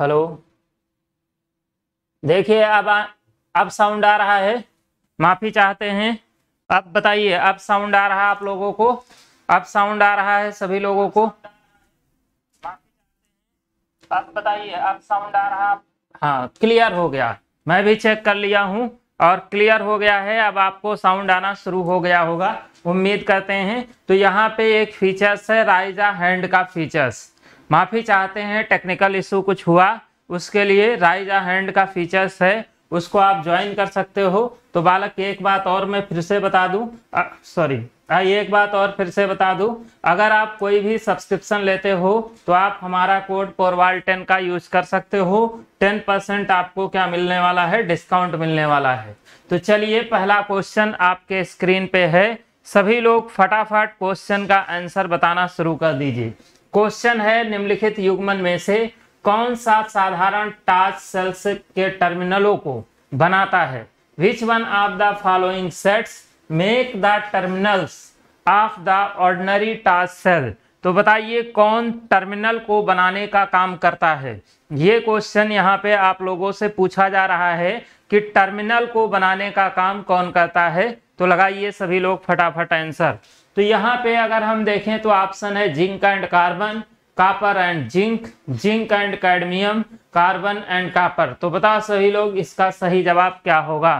Hello देखिए अब अब साउंड आ रहा है माफ़ी चाहते हैं अब बताइए अब साउंड आ रहा है आप लोगों को अब साउंड आ रहा है सभी लोगों को अब बताइए अब साउंड आ रहा हाँ क्लियर हो गया मैं भी चेक कर लिया हूँ और क्लियर हो गया है अब आपको साउंड आना शुरू हो गया होगा उम्मीद करते हैं तो यहाँ पे एक फीचर्स है राइजा हैंड का फीचर्स माफ़ी चाहते हैं टेक्निकल इशू कुछ हुआ उसके लिए राइज आ हैंड का फीचर्स है उसको आप ज्वाइन कर सकते हो तो बालक एक बात और मैं फिर से बता दूं सॉरी एक बात और फिर से बता दूं अगर आप कोई भी सब्सक्रिप्शन लेते हो तो आप हमारा कोड पोरवाल टेन का यूज कर सकते हो टेन परसेंट आपको क्या मिलने वाला है डिस्काउंट मिलने वाला है तो चलिए पहला क्वेश्चन आपके स्क्रीन पे है सभी लोग फटाफट क्वेश्चन का आंसर बताना शुरू कर दीजिए क्वेश्चन है निम्नलिखित युग्मन में से कौन सा साधारण टाच सेल्स के टर्मिनलों को बनाता है which one of the following sets make the terminals of the ordinary torch cell तो बताइए कौन टर्मिनल को बनाने का काम करता है ये क्वेश्चन यहाँ पे आप लोगों से पूछा जा रहा है कि टर्मिनल को बनाने का काम कौन करता है तो लगाइए सभी लोग फटाफट आंसर तो यहाँ पे अगर हम देखें तो ऑप्शन है zinc and carbon copper and zinc zinc and cadmium carbon and copper तो बता सभी लोग इसका सही जवाब क्या होगा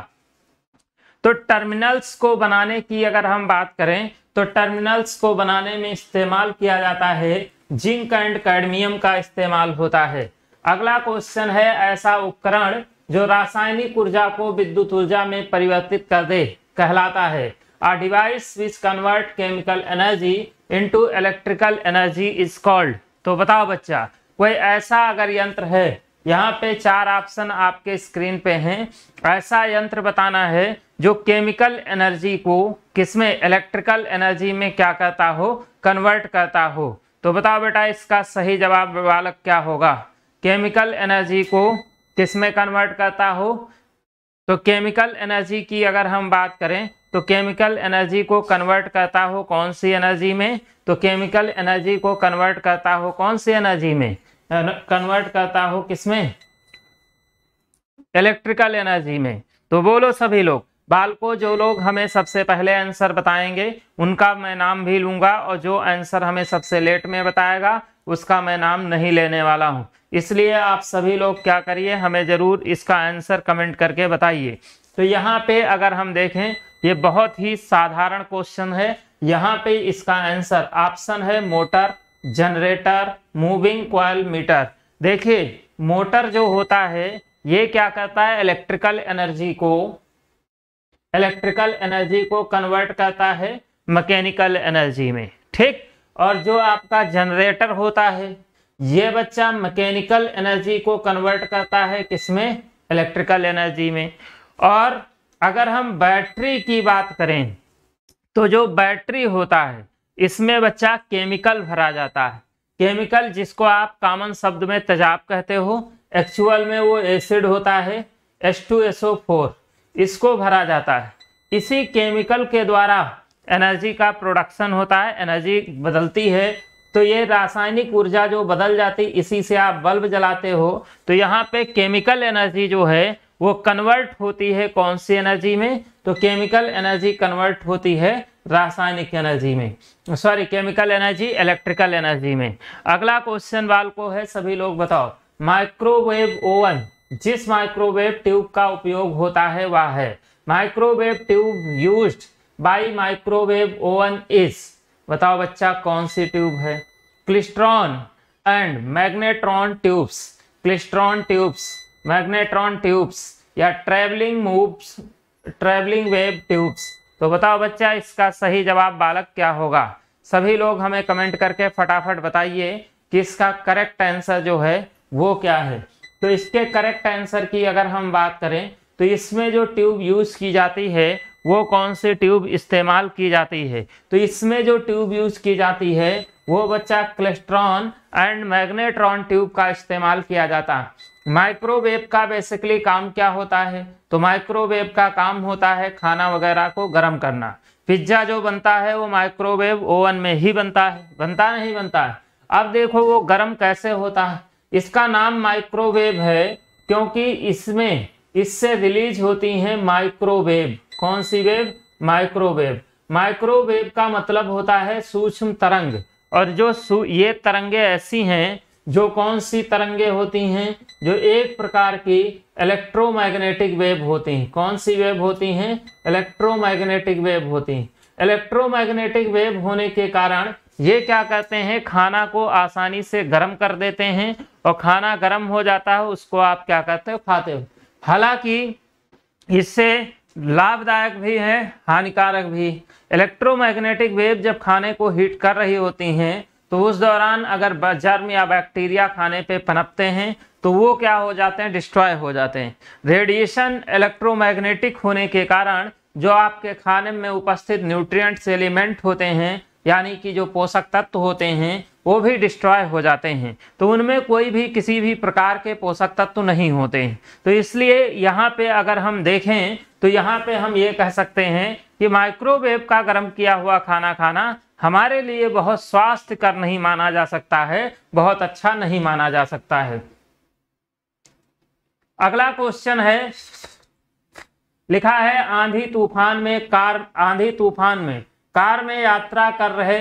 तो टर्मिनल्स को बनाने की अगर हम बात करें तो टर्मिनल्स को बनाने में इस्तेमाल किया जाता है जिंक एंड कैडमियम का इस्तेमाल होता है अगला क्वेश्चन है ऐसा उपकरण जो रासायनिक ऊर्जा को विद्युत ऊर्जा में परिवर्तित कर दे कहलाता है a device which convert chemical energy into electrical energy is called तो बताओ बच्चा कोई ऐसा अगर यंत्र है यहाँ पे चार ऑप्शन आपके स्क्रीन पे हैं ऐसा यंत्र बताना है जो केमिकल एनर्जी को किसमें इलेक्ट्रिकल एनर्जी में क्या करता हो कन्वर्ट करता हो तो बताओ बेटा इसका सही जवाब बालक क्या होगा केमिकल एनर्जी को किसमें कन्वर्ट करता हो तो केमिकल एनर्जी की अगर हम बात करें तो केमिकल एनर्जी को कन्वर्ट करता हो कौन सी एनर्जी में तो केमिकल एनर्जी को कन्वर्ट करता हो कौन सी एनर्जी में कन्वर्ट करता हो किसमें इलेक्ट्रिकल एनर्जी में तो बोलो सभी लोग बाल को जो लोग हमें सबसे पहले आंसर बताएंगे उनका मैं नाम भी लूँगा और जो आंसर हमें सबसे लेट में बताएगा उसका मैं नाम नहीं लेने वाला हूँ इसलिए आप सभी लोग क्या करिए हमें ज़रूर इसका आंसर कमेंट करके बताइए तो यहाँ पे अगर हम देखें ये बहुत ही साधारण क्वेश्चन है यहाँ पे इसका आंसर ऑप्शन है motor generator moving coil meter देखिए मोटर जो होता है ये क्या करता है इलेक्ट्रिकल एनर्जी को इलेक्ट्रिकल एनर्जी को कन्वर्ट करता है मैकेनिकल एनर्जी में ठीक और जो आपका जनरेटर होता है ये बच्चा मैकेनिकल एनर्जी को कन्वर्ट करता है किसमें इलेक्ट्रिकल एनर्जी में और अगर हम बैटरी की बात करें तो जो बैटरी होता है इसमें बच्चा केमिकल भरा जाता है केमिकल जिसको आप कॉमन शब्द में तेजाब कहते हो एक्चुअल में वो एसिड होता है H2SO4 इसको भरा जाता है इसी केमिकल के द्वारा एनर्जी का प्रोडक्शन होता है एनर्जी बदलती है तो ये रासायनिक ऊर्जा जो बदल जाती इसी से आप बल्ब जलाते हो तो यहाँ पे केमिकल एनर्जी जो है वो कन्वर्ट होती है कौन सी एनर्जी में तो केमिकल एनर्जी कन्वर्ट होती है रासायनिक एनर्जी में sorry chemical energy electrical energy में अगला क्वेश्चन वाल को है सभी लोग बताओ माइक्रोवेव ओवन जिस माइक्रोवेव ट्यूब का उपयोग होता है वह है microwave tube use by microwave oven is बताओ बच्चा कौन सी ट्यूब है klystron and magnetron tubes klystron tubes magnetron tubes या travelling moves travelling wave tubes तो बताओ बच्चा इसका सही जवाब बालक क्या होगा सभी लोग हमें कमेंट करके फटाफट बताइए कि इसका करेक्ट आंसर जो है वो क्या है तो इसके करेक्ट आंसर की अगर हम बात करें तो इसमें जो ट्यूब यूज की जाती है वो कौन सी ट्यूब इस्तेमाल की जाती है तो इसमें जो ट्यूब यूज की जाती है वो बच्चा क्लेस्ट्रॉन एंड मैग्नेट्रॉन ट्यूब का इस्तेमाल किया जाता माइक्रोवेव का बेसिकली काम क्या होता है तो माइक्रोवेव का काम होता है खाना वगैरह को गर्म करना पिज्जा जो बनता है वो माइक्रोवेव ओवन में ही बनता है बनता नहीं बनता है अब देखो वो गर्म कैसे होता है इसका नाम माइक्रोवेव है क्योंकि इसमें इससे रिलीज होती है माइक्रोवेव कौन सी वेव माइक्रोवेव माइक्रोवेव का मतलब होता है सूक्ष्म तरंग और जो ये तरंगे ऐसी हैं जो कौन सी तरंगे होती हैं जो एक प्रकार की इलेक्ट्रोमैग्नेटिक वेव होती हैं कौन सी वेव होती हैं इलेक्ट्रोमैग्नेटिक वेव होती हैं इलेक्ट्रोमैग्नेटिक वेव होने के कारण ये क्या कहते हैं खाना को आसानी से गर्म कर देते हैं और खाना गर्म हो जाता है उसको आप क्या कहते हो खाते हो हालांकि इससे लाभदायक भी है हानिकारक भी इलेक्ट्रोमैग्नेटिक वेव जब खाने को हीट कर रही होती हैं तो उस दौरान अगर जर्म या बैक्टीरिया खाने पे पनपते हैं तो वो क्या हो जाते हैं डिस्ट्रॉय हो जाते हैं रेडिएशन इलेक्ट्रोमैग्नेटिक होने के कारण जो आपके खाने में उपस्थित न्यूट्रिएंट्स एलिमेंट होते हैं यानी कि जो पोषक तत्व होते हैं वो भी डिस्ट्रॉय हो जाते हैं तो उनमें कोई भी किसी भी प्रकार के पोषक तत्व नहीं होते हैं तो इसलिए यहाँ पे अगर हम देखें तो यहाँ पे हम ये कह सकते हैं कि माइक्रोवेव का गर्म किया हुआ खाना खाना हमारे लिए बहुत स्वास्थ्य कर नहीं माना जा सकता है बहुत अच्छा नहीं माना जा सकता है अगला क्वेश्चन है लिखा है आंधी तूफान में कार आंधी तूफान में कार में यात्रा कर रहे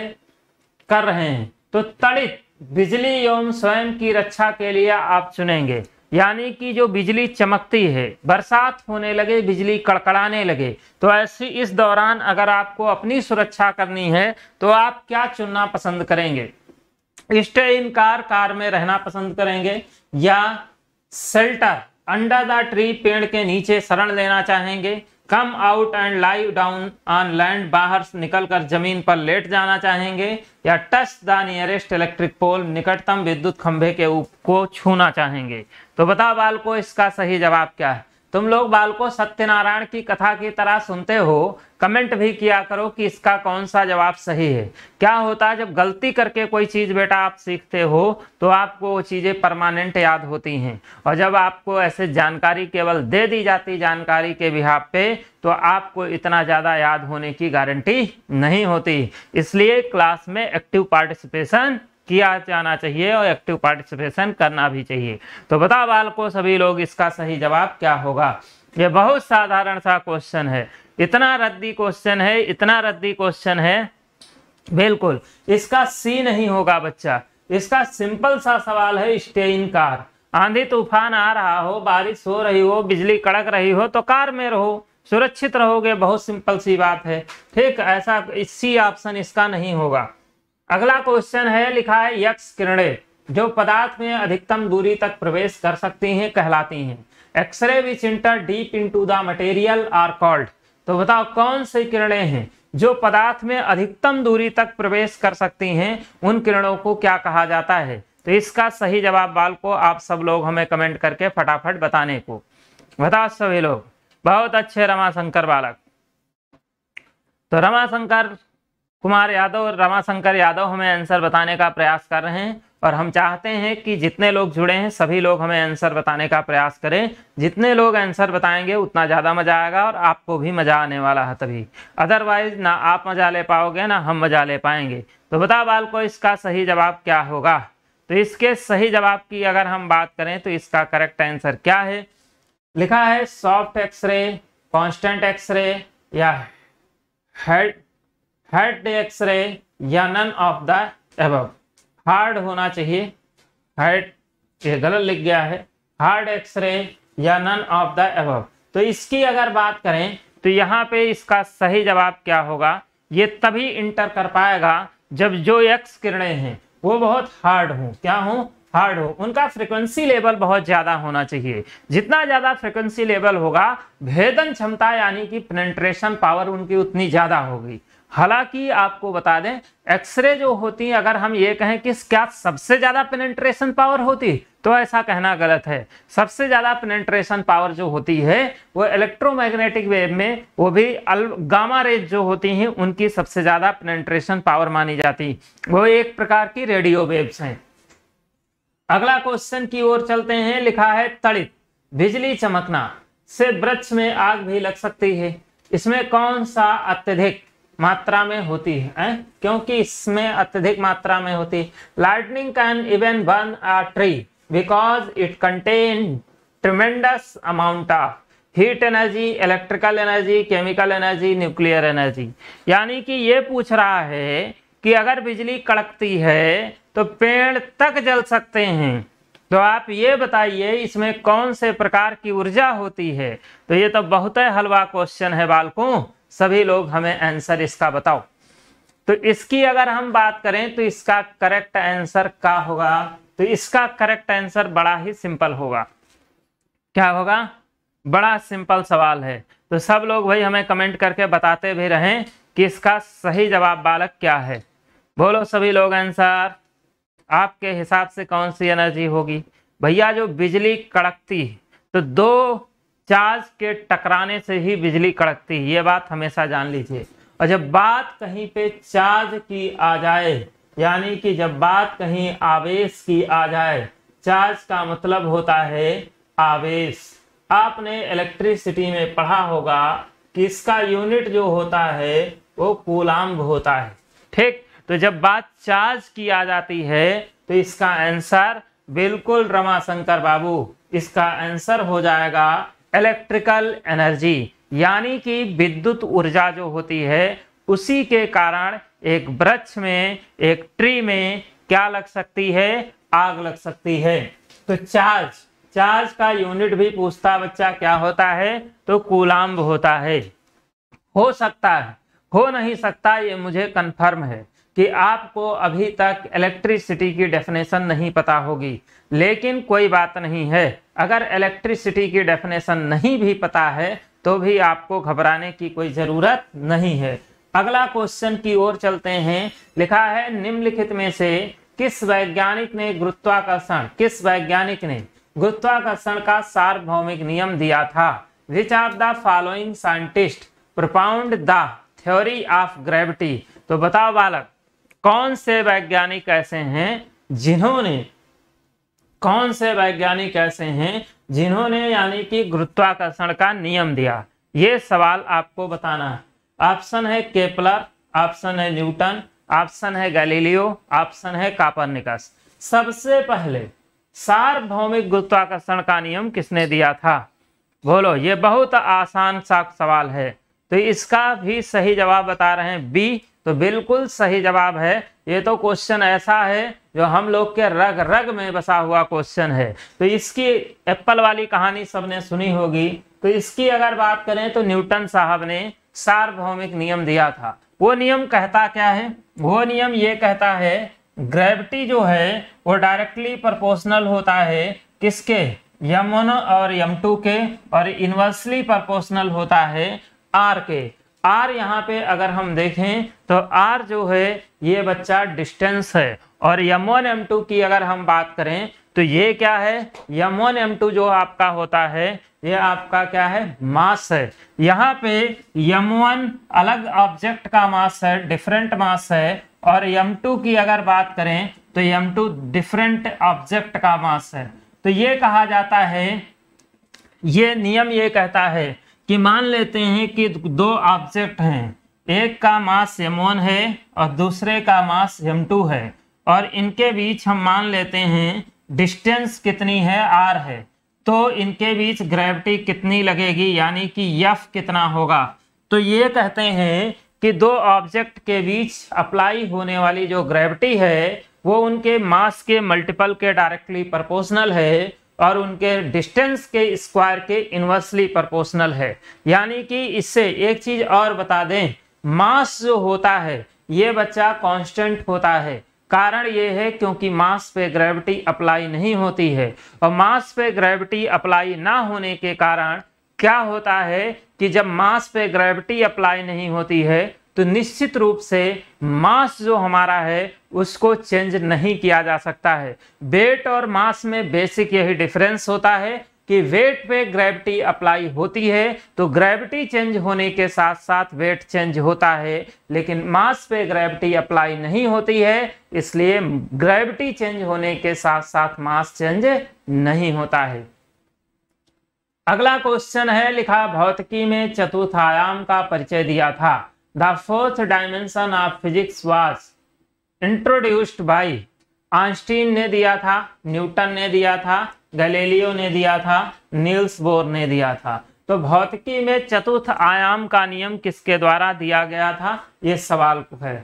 कर रहे हैं तो तड़ित बिजली एवं स्वयं की रक्षा के लिए आप चुनेंगे यानी कि जो बिजली चमकती है बरसात होने लगे बिजली कड़कड़ाने लगे तो ऐसी इस दौरान अगर आपको अपनी सुरक्षा करनी है तो आप क्या चुनना पसंद करेंगे स्टे इन कार कार में रहना पसंद करेंगे या शेल्टर अंडर द ट्री पेड़ के नीचे शरण लेना चाहेंगे come out and live down on land बाहर निकलकर जमीन पर लेट जाना चाहेंगे या touch the nearest electric pole निकटतम विद्युत खंभे के ऊप को छूना चाहेंगे तो बताओ बाल को इसका सही जवाब क्या है तुम लोग बालको सत्यनारायण की कथा की तरह सुनते हो कमेंट भी किया करो कि इसका कौन सा जवाब सही है क्या होता है जब गलती करके कोई चीज़ बेटा आप सीखते हो तो आपको वो चीज़ें परमानेंट याद होती हैं और जब आपको ऐसे जानकारी केवल दे दी जाती जानकारी के विभाग पे तो आपको इतना ज़्यादा याद होने की गारंटी नहीं होती इसलिए क्लास में एक्टिव पार्टिसिपेशन किया जाना चाहिए और एक्टिव पार्टिसिपेशन करना भी चाहिए तो बता बालको सभी लोग इसका सही जवाब क्या होगा ये बहुत साधारण सा क्वेश्चन है इतना रद्दी क्वेश्चन है इतना रद्दी क्वेश्चन है बिल्कुल इसका सी नहीं होगा बच्चा इसका सिंपल सा सवाल है स्टे इन कार आंधी तूफान आ रहा हो बारिश हो रही हो बिजली कड़क रही हो तो कार में रहो सुरक्षित रहोगे बहुत सिंपल सी बात है ठीक ऐसा सी ऑप्शन इसका नहीं होगा अगला क्वेश्चन है लिखा है यक्ष किरणें जो पदार्थ में अधिकतम दूरी तक प्रवेश कर सकती हैं कहलाती हैं X ray which enter deep into the material are called तो बताओ कौन सी किरणें हैं जो पदार्थ में अधिकतम दूरी तक प्रवेश कर सकती हैं उन किरणों को क्या कहा जाता है तो इसका सही जवाब बाल को आप सब लोग हमें कमेंट करके फटाफट बताने को बताओ सभी लोग बहुत अच्छे रमाशंकर बालक तो रमाशंकर कुमार यादव और रमाशंकर यादव हमें आंसर बताने का प्रयास कर रहे हैं और हम चाहते हैं कि जितने लोग जुड़े हैं सभी लोग हमें आंसर बताने का प्रयास करें जितने लोग आंसर बताएंगे उतना ज़्यादा मज़ा आएगा और आपको भी मज़ा आने वाला है तभी अदरवाइज ना आप मज़ा ले पाओगे ना हम मज़ा ले पाएंगे तो बता बाल को इसका सही जवाब क्या होगा तो इसके सही जवाब की अगर हम बात करें तो इसका करेक्ट आंसर क्या है लिखा है सॉफ्ट एक्सरे कॉन्स्टेंट एक्सरे या हेड हेड एक्सरे या none of the above hard होना चाहिए हेड ये गलत लिख गया है हार्ड एक्सरे या नन ऑफ द एब तो इसकी अगर बात करें तो यहाँ पे इसका सही जवाब क्या होगा ये तभी इंटर कर पाएगा जब जो एक्स किरणें हैं वो बहुत हार्ड हों क्या हों हार्ड हो उनका फ्रिक्वेंसी लेवल बहुत ज़्यादा होना चाहिए जितना ज़्यादा फ्रिक्वेंसी लेवल होगा भेदन क्षमता यानी कि पेनेट्रेशन पावर उनकी उतनी ज़्यादा होगी हालांकि आपको बता दें एक्सरे जो होती है अगर हम ये कहें कि क्या सबसे ज़्यादा पेनेट्रेशन पावर होती तो ऐसा कहना गलत है सबसे ज़्यादा पेनेट्रेशन पावर जो होती है वो इलेक्ट्रोमैग्नेटिक वेव में वो भी गामा रेज जो होती हैं उनकी सबसे ज़्यादा पेनेट्रेशन पावर मानी जाती वो एक प्रकार की रेडियो वेव्स हैं अगला क्वेश्चन की ओर चलते हैं लिखा है तड़ित बिजली चमकना से वृक्ष में आग भी लग सकती है इसमें कौन सा अत्यधिक मात्रा में होती है ए? क्योंकि इसमें अत्यधिक मात्रा में होती है lightning can even burn a tree because it contain tremendous amount of heat energy electrical energy chemical energy nuclear energy यानी कि ये पूछ रहा है कि अगर बिजली कड़कती है तो पेड़ तक जल सकते हैं तो आप ये बताइए इसमें कौन से प्रकार की ऊर्जा होती है तो ये तो बहुत हलवा क्वेश्चन है बालकों सभी लोग हमें आंसर इसका बताओ तो इसकी अगर हम बात करें तो इसका करेक्ट आंसर क्या होगा तो इसका करेक्ट आंसर बड़ा ही सिंपल होगा क्या होगा बड़ा सिंपल सवाल है तो सब लोग भाई हमें कमेंट करके बताते भी रहें कि इसका सही जवाब बालक क्या है बोलो सभी लोग आंसर आपके हिसाब से कौन सी एनर्जी होगी भैया जो बिजली कड़कती है तो दो चार्ज के टकराने से ही बिजली कड़कती है ये बात हमेशा जान लीजिए और जब बात कहीं पे चार्ज की आ जाए यानी कि जब बात कहीं आवेश की आ जाए चार्ज का मतलब होता है आवेश आपने इलेक्ट्रिसिटी में पढ़ा होगा कि इसका यूनिट जो होता है वो कूलाम्ब होता है ठीक तो जब बात चार्ज की आ जाती है तो इसका आंसर बिल्कुल रमाशंकर बाबू इसका आंसर हो जाएगा इलेक्ट्रिकल एनर्जी यानी कि विद्युत ऊर्जा जो होती है उसी के कारण एक वृक्ष में एक ट्री में क्या लग सकती है आग लग सकती है तो चार्ज चार्ज का यूनिट भी पूछता बच्चा क्या होता है तो कूलाम्ब होता है हो सकता है हो नहीं सकता ये मुझे कन्फर्म है कि आपको अभी तक इलेक्ट्रिसिटी की डेफिनेशन नहीं पता होगी लेकिन कोई बात नहीं है अगर इलेक्ट्रिसिटी की डेफिनेशन नहीं भी पता है तो भी आपको घबराने की कोई ज़रूरत नहीं है अगला क्वेश्चन की ओर चलते हैं लिखा है निम्नलिखित में से किस वैज्ञानिक ने गुरुत्वाकर्षण किस वैज्ञानिक ने गुरुत्वाकर्षण का सार्वभौमिक नियम दिया था which are the following scientist propound the theory of gravity तो बताओ बालक कौन से वैज्ञानिक ऐसे हैं जिन्होंने कौन से वैज्ञानिक ऐसे हैं जिन्होंने यानी कि गुरुत्वाकर्षण का नियम दिया ये सवाल आपको बताना है ऑप्शन है केपलर ऑप्शन है न्यूटन ऑप्शन है गैलीलियो ऑप्शन है कापर सबसे पहले सार्वभौमिक गुरुत्वाकर्षण का नियम किसने दिया था बोलो ये बहुत आसान सा सवाल है तो इसका भी सही जवाब बता रहे हैं बी तो बिल्कुल सही जवाब है ये तो क्वेश्चन ऐसा है जो हम लोग के रग रग में बसा हुआ क्वेश्चन है तो इसकी एप्पल वाली कहानी सबने सुनी होगी तो इसकी अगर बात करें तो न्यूटन साहब ने सार्वभौमिक नियम दिया था वो नियम कहता क्या है वो नियम ये कहता है ग्रेविटी जो है वो डायरेक्टली प्रोपोर्शनल होता है किसके यम वन और यम टू के और इनवर्सली प्रपोर्सनल होता है आर के आर यहाँ पे अगर हम देखें तो आर जो है ये बच्चा डिस्टेंस है और यम वन एम टू की अगर हम बात करें तो ये क्या है यम वन एम टू जो आपका होता है ये आपका क्या है मास है यहाँ पे यम वन अलग ऑब्जेक्ट का मास है डिफरेंट मास है और यम टू की अगर बात करें तो यम टू डिफरेंट ऑब्जेक्ट का मास है तो ये कहा जाता है ये नियम ये कहता है कि मान लेते हैं कि दो ऑब्जेक्ट हैं एक का मास वन है और दूसरे का मास टू है और इनके बीच हम मान लेते हैं डिस्टेंस कितनी है आर है तो इनके बीच ग्रेविटी कितनी लगेगी यानी कि यफ कितना होगा तो ये कहते हैं कि दो ऑब्जेक्ट के बीच अप्लाई होने वाली जो ग्रेविटी है वो उनके मास के मल्टीपल के डायरेक्टली प्रोपोर्शनल है और उनके डिस्टेंस के स्क्वायर के इन्वर्सली प्रोपोर्शनल है यानी कि इससे एक चीज़ और बता दें मास जो होता है ये बच्चा कांस्टेंट होता है कारण ये है क्योंकि मास पे ग्रेविटी अप्लाई नहीं होती है और मास पे ग्रेविटी अप्लाई ना होने के कारण क्या होता है कि जब मास पे ग्रेविटी अप्लाई नहीं होती है तो निश्चित रूप से मास जो हमारा है उसको चेंज नहीं किया जा सकता है वेट और मास में बेसिक यही डिफरेंस होता है कि वेट पे ग्रेविटी अप्लाई होती है तो ग्रेविटी चेंज होने के साथ साथ वेट चेंज होता है लेकिन मास पे ग्रेविटी अप्लाई नहीं होती है इसलिए ग्रेविटी चेंज होने के साथ साथ मास चेंज नहीं होता है अगला क्वेश्चन है लिखा भौतिकी में चतुर्थ आयाम का परिचय दिया था the fourth dimension of physics was introduced by Einstein ने दिया था न्यूटन ने दिया था गलेलियो ने दिया था नील्स बोर ने दिया था तो भौतिकी में चतुर्थ आयाम का नियम किसके द्वारा दिया गया था ये सवाल है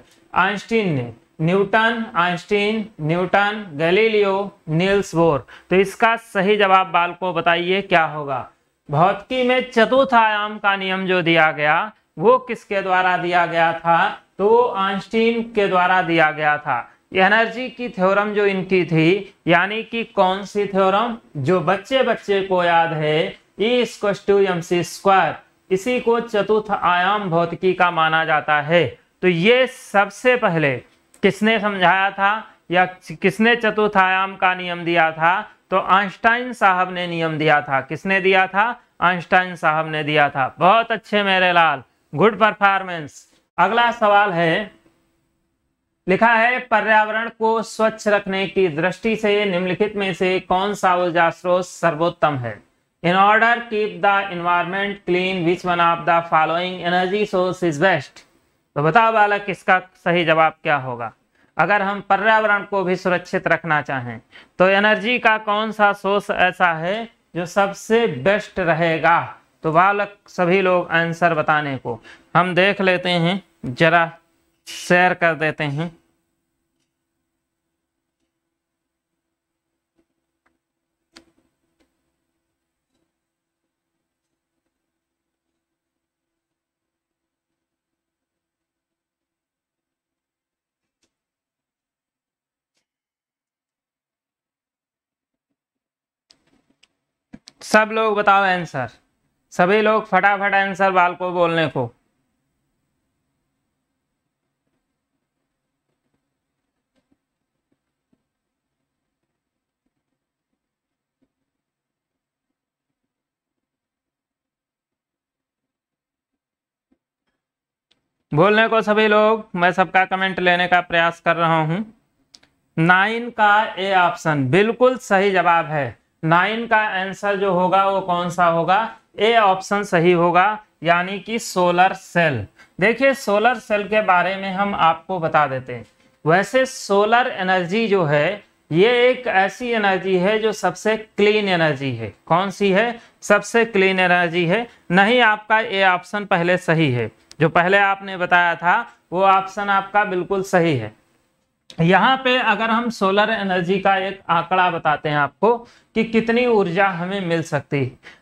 आइंस्टीन ने Newton Einstein Newton Galileo Niels Bohr तो इसका सही जवाब बाल को बताइए क्या होगा भौतिकी में चतुर्थ आयाम का नियम जो दिया गया वो किसके द्वारा दिया गया था तो वो आइंस्टीन के द्वारा दिया गया था एनर्जी की थ्योरम जो इनकी थी यानी कि कौन सी थ्योरम जो बच्चे बच्चे को याद है E to M C square इसी को चतुर्थ आयाम भौतिकी का माना जाता है तो ये सबसे पहले किसने समझाया था या किसने चतुर्थ आयाम का नियम दिया था तो आइंस्टाइन साहब ने नियम दिया था किसने दिया था आइंस्टाइन साहब ने दिया था बहुत अच्छे मेरे लाल गुड परफॉर्मेंस अगला सवाल है लिखा है पर्यावरण को स्वच्छ रखने की दृष्टि से निम्नलिखित में से कौन सा ऊर्जा स्रोत सर्वोत्तम है in order keep the environment clean which one of the following energy source is best तो बताओ बालक इसका सही जवाब क्या होगा अगर हम पर्यावरण को भी सुरक्षित रखना चाहें तो एनर्जी का कौन सा सोर्स ऐसा है जो सबसे बेस्ट रहेगा तो बालक सभी लोग आंसर बताने को हम देख लेते हैं जरा शेयर कर देते हैं सब लोग बताओ आंसर सभी लोग फटाफट आंसर बाल को बोलने को बोलने को सभी लोग मैं सबका कमेंट लेने का प्रयास कर रहा हूं नाइन का ए ऑप्शन बिल्कुल सही जवाब है नाइन का आंसर जो होगा वो कौन सा होगा ए ऑप्शन सही होगा यानी कि सोलर सेल देखिए सोलर सेल के बारे में हम आपको बता देते हैं वैसे सोलर एनर्जी जो है ये एक ऐसी एनर्जी है जो सबसे क्लीन एनर्जी है कौन सी है सबसे क्लीन एनर्जी है नहीं आपका ये ऑप्शन पहले सही है जो पहले आपने बताया था वो ऑप्शन आपका बिल्कुल सही है यहाँ पे अगर हम सोलर एनर्जी का एक आंकड़ा बताते हैं आपको कि कितनी ऊर्जा हमें मिल सकती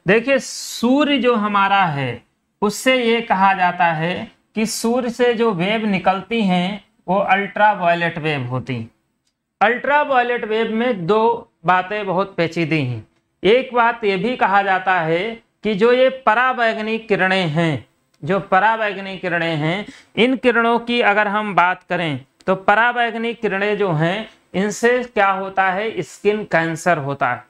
देखिए सूर्य जो हमारा है उससे ये कहा जाता है कि सूर्य से जो वेव निकलती हैं वो अल्ट्रा वायलेट वेव होती अल्ट्रा वायलेट वेव में दो बातें बहुत पेचीदी हैं एक बात ये भी कहा जाता है कि जो ये पराबैगनी किरणें हैं जो पराबैगनी किरणें हैं इन किरणों की अगर हम बात करें तो पराबैगनी किरणें जो हैं इनसे क्या होता है स्किन कैंसर होता है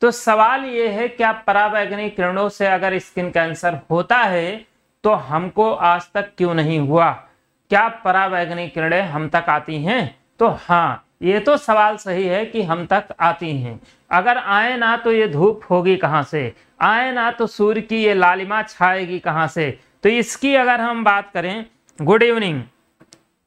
तो सवाल ये है क्या पराबैगनी किरणों से अगर स्किन कैंसर होता है तो हमको आज तक क्यों नहीं हुआ क्या पराबैगनी किरणें हम तक आती हैं तो हाँ ये तो सवाल सही है कि हम तक आती हैं अगर आए ना तो ये धूप होगी कहाँ से आए ना तो सूर्य की ये लालिमा छाएगी कहाँ से तो इसकी अगर हम बात करें गुड इवनिंग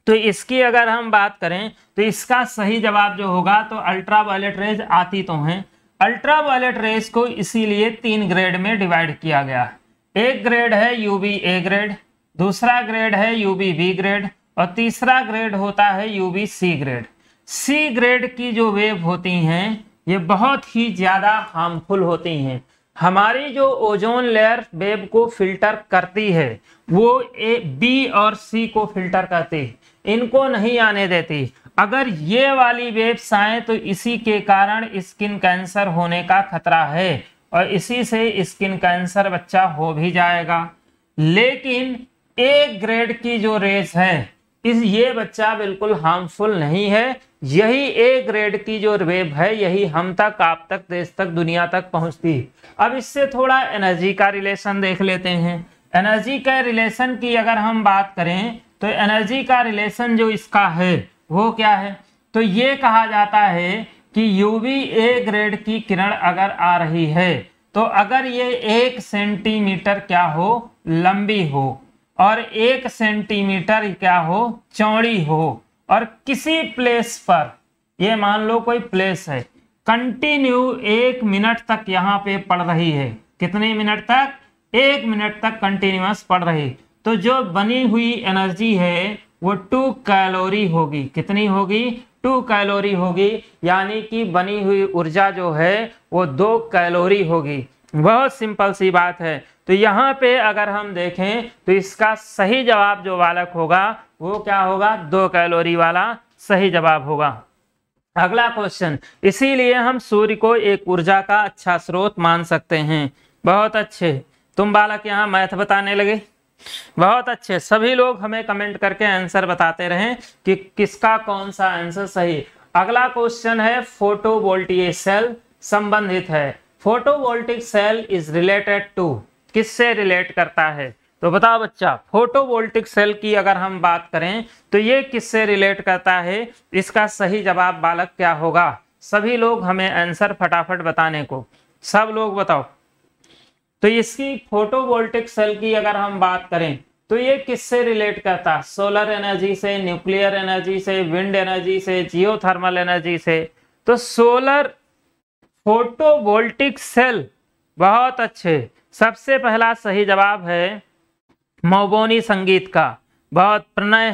तो इसकी अगर हम बात करें तो इसका सही जवाब जो होगा तो अल्ट्रा वायलेट रेज आती तो हैं अल्ट्रा वायलेट रेज को इसीलिए तीन ग्रेड में डिवाइड किया गया एक ग्रेड है बी ए ग्रेड दूसरा ग्रेड है यू बी ग्रेड और तीसरा ग्रेड होता है B C grade C grade की जो वेव होती हैं ये बहुत ही ज़्यादा हार्मफुल होती हैं हमारी जो ओजोन लेयर वेव को फिल्टर करती है वो ए बी और सी को फिल्टर करती है इनको नहीं आने देती अगर ये वाली वेब्स आए तो इसी के कारण स्किन कैंसर होने का खतरा है और इसी से स्किन कैंसर बच्चा हो भी जाएगा लेकिन एक ग्रेड की जो रेस है इस ये बच्चा बिल्कुल हार्मफुल नहीं है यही एक ग्रेड की जो वेब है यही हम तक आप तक देश तक दुनिया तक पहुंचती अब इससे थोड़ा एनर्जी का रिलेशन देख लेते हैं एनर्जी का रिलेशन की अगर हम बात करें तो एनर्जी का रिलेशन जो इसका है वो क्या है तो ये कहा जाता है कि यूवी ए ग्रेड की किरण अगर आ रही है तो अगर ये एक सेंटीमीटर क्या हो लंबी हो और एक सेंटीमीटर क्या हो चौड़ी हो और किसी प्लेस पर ये मान लो कोई प्लेस है कंटिन्यू एक मिनट तक यहाँ पे पड़ रही है कितने मिनट तक एक मिनट तक कंटिन्यूस पड़ रही तो जो बनी हुई एनर्जी है वो टू कैलोरी होगी कितनी होगी टू कैलोरी होगी यानी कि बनी हुई ऊर्जा जो है वो दो कैलोरी होगी बहुत सिंपल सी बात है तो यहाँ पे अगर हम देखें तो इसका सही जवाब जो बालक होगा वो क्या होगा दो कैलोरी वाला सही जवाब होगा अगला क्वेश्चन इसीलिए हम सूर्य को एक ऊर्जा का अच्छा स्रोत मान सकते हैं बहुत अच्छे तुम बालक यहाँ मैथ बताने लगे बहुत अच्छे सभी लोग हमें कमेंट करके आंसर बताते रहें कि किसका कौन सा आंसर सही अगला क्वेश्चन है फोटोवोल्टिक सेल संबंधित है photovoltaic cell is related to किससे रिलेट करता है तो बताओ बच्चा फोटोवोल्टिक सेल की अगर हम बात करें तो ये किससे रिलेट करता है इसका सही जवाब बालक क्या होगा सभी लोग हमें आंसर फटाफट बताने को सब लोग बताओ तो इसकी फोटोवोल्टिक सेल की अगर हम बात करें तो ये किससे रिलेट करता है सोलर एनर्जी से न्यूक्लियर एनर्जी से विंड एनर्जी से जियोथर्मल एनर्जी से तो सोलर फोटोवोल्टिक सेल बहुत अच्छे सबसे पहला सही जवाब है मोबोनी संगीत का बहुत प्रणय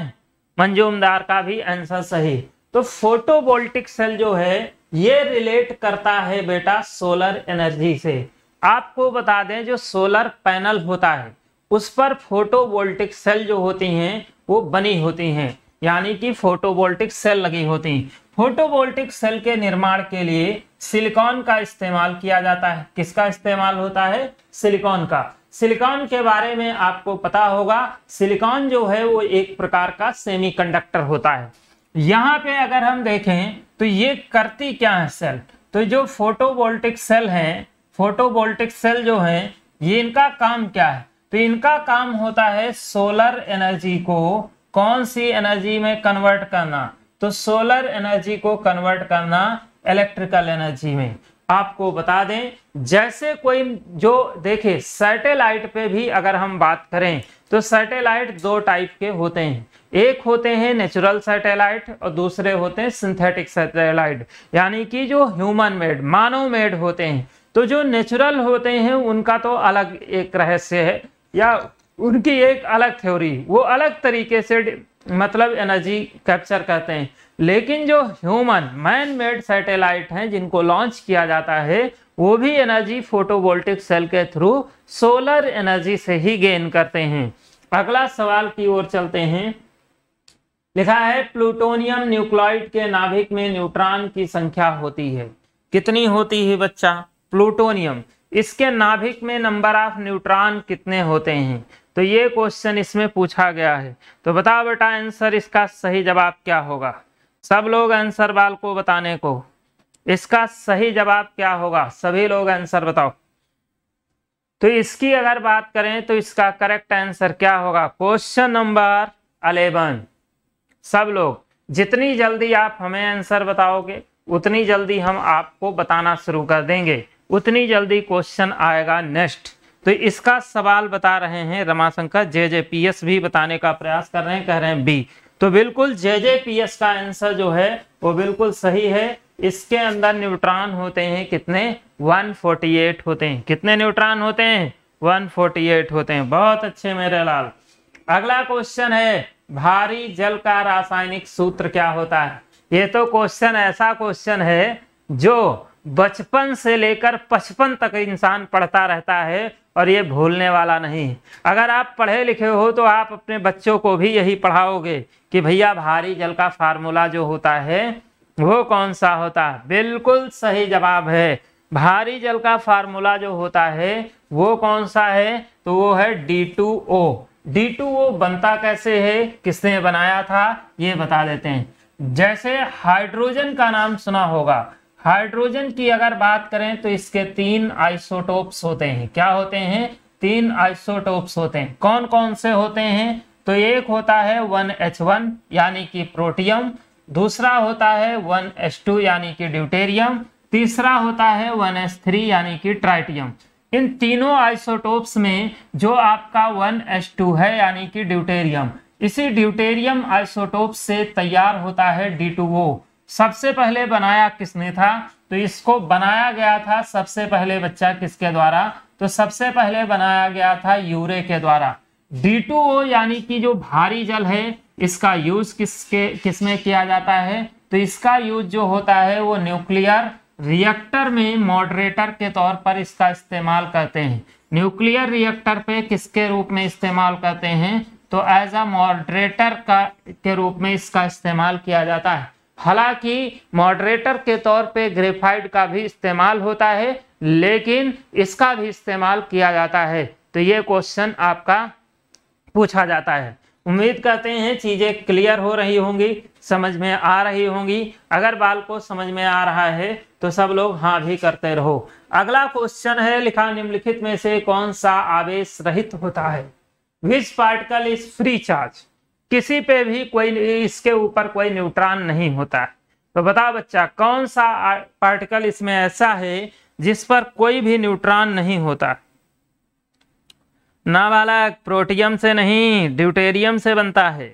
मंजूमदार का भी आंसर सही तो फोटोवोल्टिक सेल जो है ये रिलेट करता है बेटा सोलर एनर्जी से आपको बता दें जो सोलर पैनल होता है उस पर फोटोवोल्टिक सेल जो होती हैं वो बनी होती हैं यानी कि फोटोवोल्टिक सेल लगी होती हैं फोटोवोल्टिक सेल के निर्माण के लिए सिलिकॉन का इस्तेमाल किया जाता है किसका इस्तेमाल होता है सिलिकॉन का सिलिकॉन के बारे में आपको पता होगा सिलिकॉन जो है वो एक प्रकार का सेमीकंडक्टर होता है यहाँ पे अगर हम देखें तो ये करती क्या है सेल तो जो फोटोवोल्टिक सेल हैं फोटोवोल्टिक सेल जो है ये इनका काम क्या है तो इनका काम होता है सोलर एनर्जी को कौन सी एनर्जी में कन्वर्ट करना तो सोलर एनर्जी को कन्वर्ट करना इलेक्ट्रिकल एनर्जी में आपको बता दें जैसे कोई जो देखे सैटेलाइट पे भी अगर हम बात करें तो सैटेलाइट दो टाइप के होते हैं एक होते हैं नेचुरल सैटेलाइट और दूसरे होते हैं सिंथेटिक सैटेलाइट यानी कि जो ह्यूमन मेड मानव मेड होते हैं तो जो नेचुरल होते हैं उनका तो अलग एक रहस्य है या उनकी एक अलग थ्योरी वो अलग तरीके से मतलब एनर्जी कैप्चर करते हैं लेकिन जो ह्यूमन मैन मेड सैटेलाइट हैं जिनको लॉन्च किया जाता है वो भी एनर्जी फोटोवोल्टिक सेल के थ्रू सोलर एनर्जी से ही गेन करते हैं अगला सवाल की ओर चलते हैं लिखा है प्लूटोनियम न्यूक्लॉइड के नाभिक में न्यूट्रॉन की संख्या होती है कितनी होती है बच्चा प्लूटोनियम इसके नाभिक में नंबर ऑफ न्यूट्रॉन कितने होते हैं तो ये क्वेश्चन इसमें पूछा गया है तो बताओ बेटा आंसर इसका सही जवाब क्या होगा सब लोग आंसर बाल को बताने को इसका सही जवाब क्या होगा सभी लोग आंसर बताओ तो इसकी अगर बात करें तो इसका करेक्ट आंसर क्या होगा क्वेश्चन नंबर अलेवन सब लोग जितनी जल्दी आप हमें आंसर बताओगे उतनी जल्दी हम आपको बताना शुरू कर देंगे उतनी जल्दी क्वेश्चन आएगा नेक्स्ट तो इसका सवाल बता रहे हैं Ramashankar J J P S भी बताने का प्रयास कर रहे हैं कह रहे हैं बी तो बिल्कुल जे जे पी एस का आंसर जो है वो बिल्कुल सही है इसके अंदर न्यूट्रॉन होते हैं कितने 148 होते हैं कितने न्यूट्रॉन होते हैं 148 होते हैं बहुत अच्छे मेरे लाल अगला क्वेश्चन है भारी जल का रासायनिक सूत्र क्या होता है ये तो क्वेश्चन ऐसा क्वेश्चन है जो बचपन से लेकर पचपन तक इंसान पढ़ता रहता है और ये भूलने वाला नहीं अगर आप पढ़े लिखे हो तो आप अपने बच्चों को भी यही पढ़ाओगे कि भैया भारी जल का फार्मूला जो होता है वो कौन सा होता है बिल्कुल सही जवाब है भारी जल का फार्मूला जो होता है वो कौन सा है तो वो है D two O D two O बनता कैसे है किसने बनाया था ये बता देते हैं जैसे हाइड्रोजन का नाम सुना होगा हाइड्रोजन की अगर बात करें तो इसके तीन आइसोटोप्स होते हैं क्या होते हैं तीन आइसोटोप्स होते हैं कौन कौन से होते हैं तो एक होता है वन एच वन यानी कि प्रोटियम दूसरा होता है वन एच टू यानी कि ड्यूटेरियम तीसरा होता है वन एच थ्री यानी कि ट्राइटियम इन तीनों आइसोटोप्स में जो आपका वन एच टू है यानी कि ड्यूटेरियम इसी ड्यूटेरियम आइसोटोप से तैयार होता है डी टू ओ सबसे पहले बनाया किसने था तो इसको बनाया गया था सबसे पहले बच्चा किसके द्वारा तो सबसे पहले बनाया गया था यूरे के द्वारा डी यानी कि जो भारी जल है इसका यूज किसके किसमें किया जाता है तो इसका यूज जो होता है वो न्यूक्लियर रिएक्टर में मॉडरेटर के तौर पर इसका इस्तेमाल करते हैं न्यूक्लियर रिएक्टर पे किसके रूप में इस्तेमाल करते हैं तो एज अ मॉडरेटर का के रूप में इसका इस्तेमाल किया जाता है हालांकि मॉडरेटर के तौर पे ग्रेफाइट का भी इस्तेमाल होता है लेकिन इसका भी इस्तेमाल किया जाता है तो ये क्वेश्चन आपका पूछा जाता है उम्मीद करते हैं चीज़ें क्लियर हो रही होंगी समझ में आ रही होंगी अगर बाल को समझ में आ रहा है तो सब लोग हाँ भी करते रहो अगला क्वेश्चन है लिखा निम्नलिखित में से कौन सा आवेश रहित होता है which particle is free charge किसी पे भी कोई इसके ऊपर कोई न्यूट्रॉन नहीं होता तो बताओ बच्चा कौन सा पार्टिकल इसमें ऐसा है जिस पर कोई भी न्यूट्रॉन नहीं होता ना बालक प्रोटियम से नहीं ड्यूटेरियम से बनता है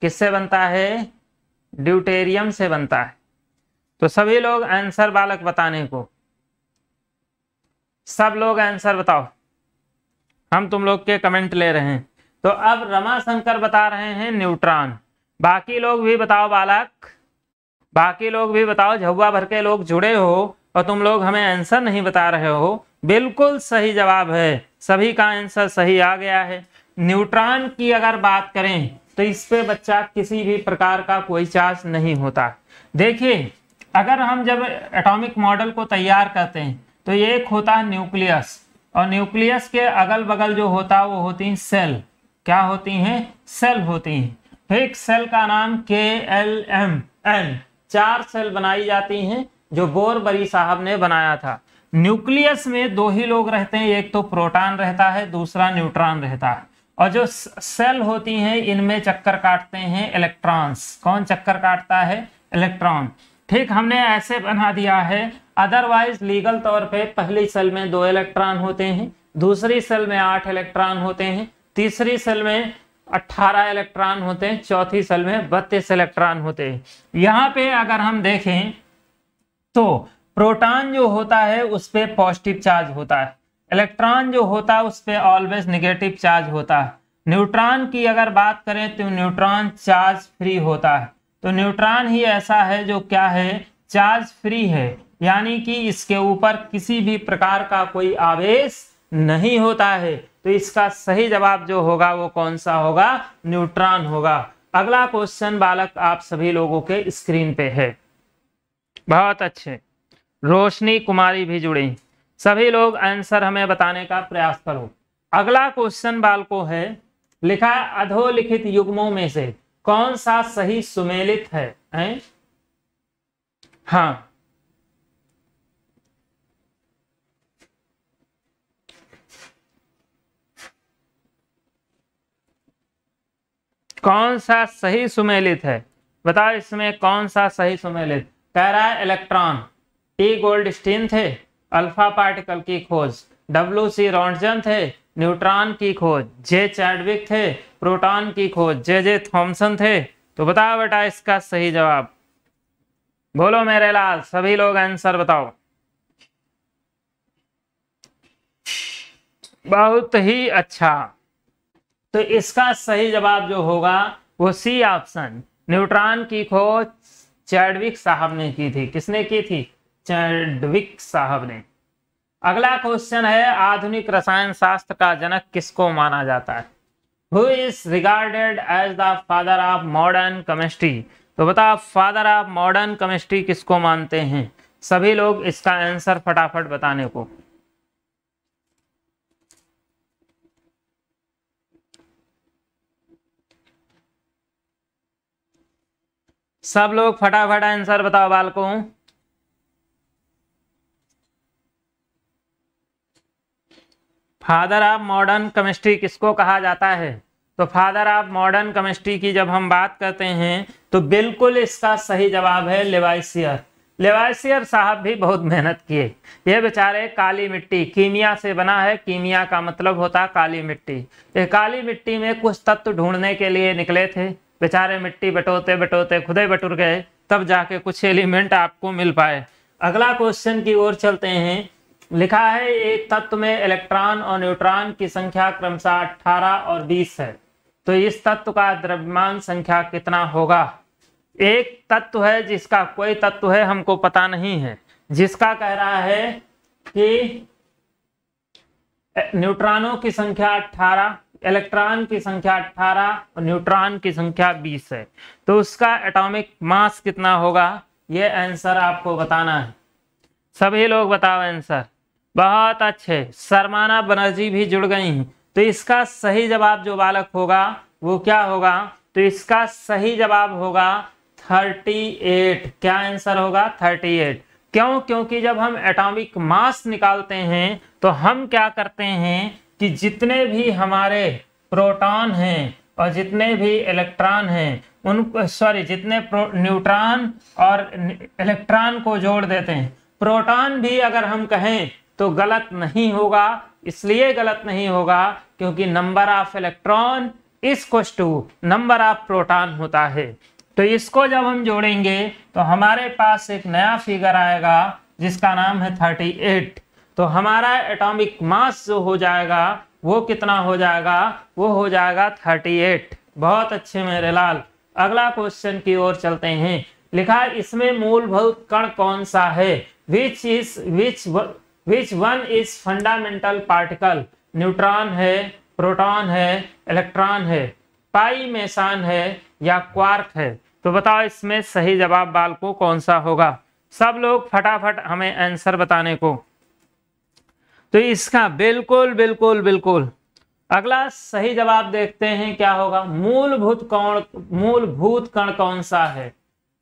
किससे बनता है ड्यूटेरियम से बनता है तो सभी लोग आंसर बालक बताने को सब लोग आंसर बताओ हम तुम लोग के कमेंट ले रहे हैं तो अब रमा शंकर बता रहे हैं न्यूट्रॉन बाकी लोग भी बताओ बालक बाकी लोग भी बताओ झुआ भर के लोग जुड़े हो और तुम लोग हमें आंसर नहीं बता रहे हो बिल्कुल सही जवाब है सभी का आंसर सही आ गया है न्यूट्रॉन की अगर बात करें तो इस पे बच्चा किसी भी प्रकार का कोई चार्ज नहीं होता देखिए अगर हम जब एटॉमिक मॉडल को तैयार करते हैं तो एक होता है न्यूक्लियस और न्यूक्लियस के अगल बगल जो होता है वो होती है सेल क्या होती हैं सेल होती हैं तो एक सेल का नाम के एल एम एल चार सेल बनाई जाती हैं जो बोरबरी साहब ने बनाया था न्यूक्लियस में दो ही लोग रहते हैं एक तो प्रोटॉन रहता है दूसरा न्यूट्रॉन रहता है और जो सेल होती हैं इनमें चक्कर काटते हैं इलेक्ट्रॉन्स कौन चक्कर काटता है इलेक्ट्रॉन ठीक हमने ऐसे बना दिया है अदरवाइज लीगल तौर पे पहली सेल में दो इलेक्ट्रॉन होते हैं दूसरी सेल में आठ इलेक्ट्रॉन होते हैं तीसरी सेल में 18 इलेक्ट्रॉन होते हैं चौथी सेल में बत्तीस इलेक्ट्रॉन होते हैं यहाँ पे अगर हम देखें तो प्रोटॉन जो होता है उस पर पॉजिटिव चार्ज होता है इलेक्ट्रॉन जो होता है उस पर ऑलवेज निगेटिव चार्ज होता है न्यूट्रॉन की अगर बात करें तो न्यूट्रॉन चार्ज फ्री होता है तो न्यूट्रॉन ही ऐसा है जो क्या है चार्ज फ्री है यानी कि इसके ऊपर किसी भी प्रकार का कोई आवेश नहीं होता है तो इसका सही जवाब जो होगा वो कौन सा होगा न्यूट्रॉन होगा अगला क्वेश्चन बालक आप सभी लोगों के स्क्रीन पे है बहुत अच्छे रोशनी कुमारी भी जुड़ी सभी लोग आंसर हमें बताने का प्रयास करो अगला क्वेश्चन बालको है लिखा अधोलिखित युग्मों में से कौन सा सही सुमेलित है, है? हाँ कौन सा सही सुमेलित है बताओ इसमें कौन सा सही सुमेलित कह रहा है इलेक्ट्रॉन टी गोल्ड स्टीन थे अल्फा पार्टिकल की खोज डब्ल्यू सी रॉन्टजन थे न्यूट्रॉन की खोज जे चैडविक थे प्रोटॉन की खोज जे जे थॉमसन थे तो बताओ बेटा इसका सही जवाब बोलो मेरे लाल सभी लोग आंसर बताओ बहुत ही अच्छा तो इसका सही जवाब जो होगा वो सी ऑप्शन न्यूट्रॉन की खोज चैडविक साहब ने की थी किसने की थी चैडविक साहब ने अगला क्वेश्चन है आधुनिक रसायन शास्त्र का जनक किसको माना जाता है who is regarded as the father of modern chemistry तो बताओ फादर ऑफ मॉडर्न केमिस्ट्री किसको मानते हैं सभी लोग इसका आंसर फटाफट बताने को सब लोग फटाफट आंसर बताओ बालकों फादर ऑफ मॉडर्न केमिस्ट्री किसको कहा जाता है तो फादर ऑफ मॉडर्न केमिस्ट्री की जब हम बात करते हैं तो बिल्कुल इसका सही जवाब है लेवाइसियर लेवाइसियर साहब भी बहुत मेहनत किए ये बेचारे काली मिट्टी कीमिया से बना है कीमिया का मतलब होता काली मिट्टी ये काली मिट्टी में कुछ तत्व ढूंढने के लिए निकले थे बेचारे मिट्टी बटोते बटोते खुदे बटुर गए तब जाके कुछ एलिमेंट आपको मिल पाए अगला क्वेश्चन की ओर चलते हैं लिखा है एक तत्व में इलेक्ट्रॉन और न्यूट्रॉन की संख्या क्रमशः अठारह और बीस है तो इस तत्व का द्रव्यमान संख्या कितना होगा एक तत्व है जिसका कोई तत्व है हमको पता नहीं है जिसका कह रहा है कि न्यूट्रॉनों की संख्या अठारह इलेक्ट्रॉन की संख्या 18 और न्यूट्रॉन की संख्या 20 है तो उसका एटॉमिक मास कितना होगा ये आंसर आपको बताना है सभी लोग बताओ आंसर बहुत अच्छे सरमाना बनर्जी भी जुड़ गई हैं तो इसका सही जवाब जो बालक होगा वो क्या होगा तो इसका सही जवाब होगा 38 क्या आंसर होगा 38 क्यों क्योंकि जब हम एटॉमिक मास निकालते हैं तो हम क्या करते हैं कि जितने भी हमारे प्रोटॉन हैं और जितने भी इलेक्ट्रॉन हैं उन सॉरी जितने न्यूट्रॉन और इलेक्ट्रॉन को जोड़ देते हैं प्रोटॉन भी अगर हम कहें तो गलत नहीं होगा इसलिए गलत नहीं होगा क्योंकि number of electron is to number of proton होता है तो इसको जब हम जोड़ेंगे तो हमारे पास एक नया फिगर आएगा जिसका नाम है थर्टी एट तो हमारा एटॉमिक मास जो हो जाएगा वो कितना हो जाएगा वो हो जाएगा 38 बहुत अच्छे मेरे लाल अगला क्वेश्चन की ओर चलते हैं लिखा इसमें मूलभूत कण कौन सा है which is which which one is fundamental particle neutron है प्रोटॉन है इलेक्ट्रॉन है पाई मेसान है या क्वार्क है तो बताओ इसमें सही जवाब बाल को कौन सा होगा सब लोग फटाफट हमें आंसर बताने को तो इसका बिल्कुल बिल्कुल बिल्कुल अगला सही जवाब देखते हैं क्या होगा मूलभूत कौन मूलभूत कण कौन सा है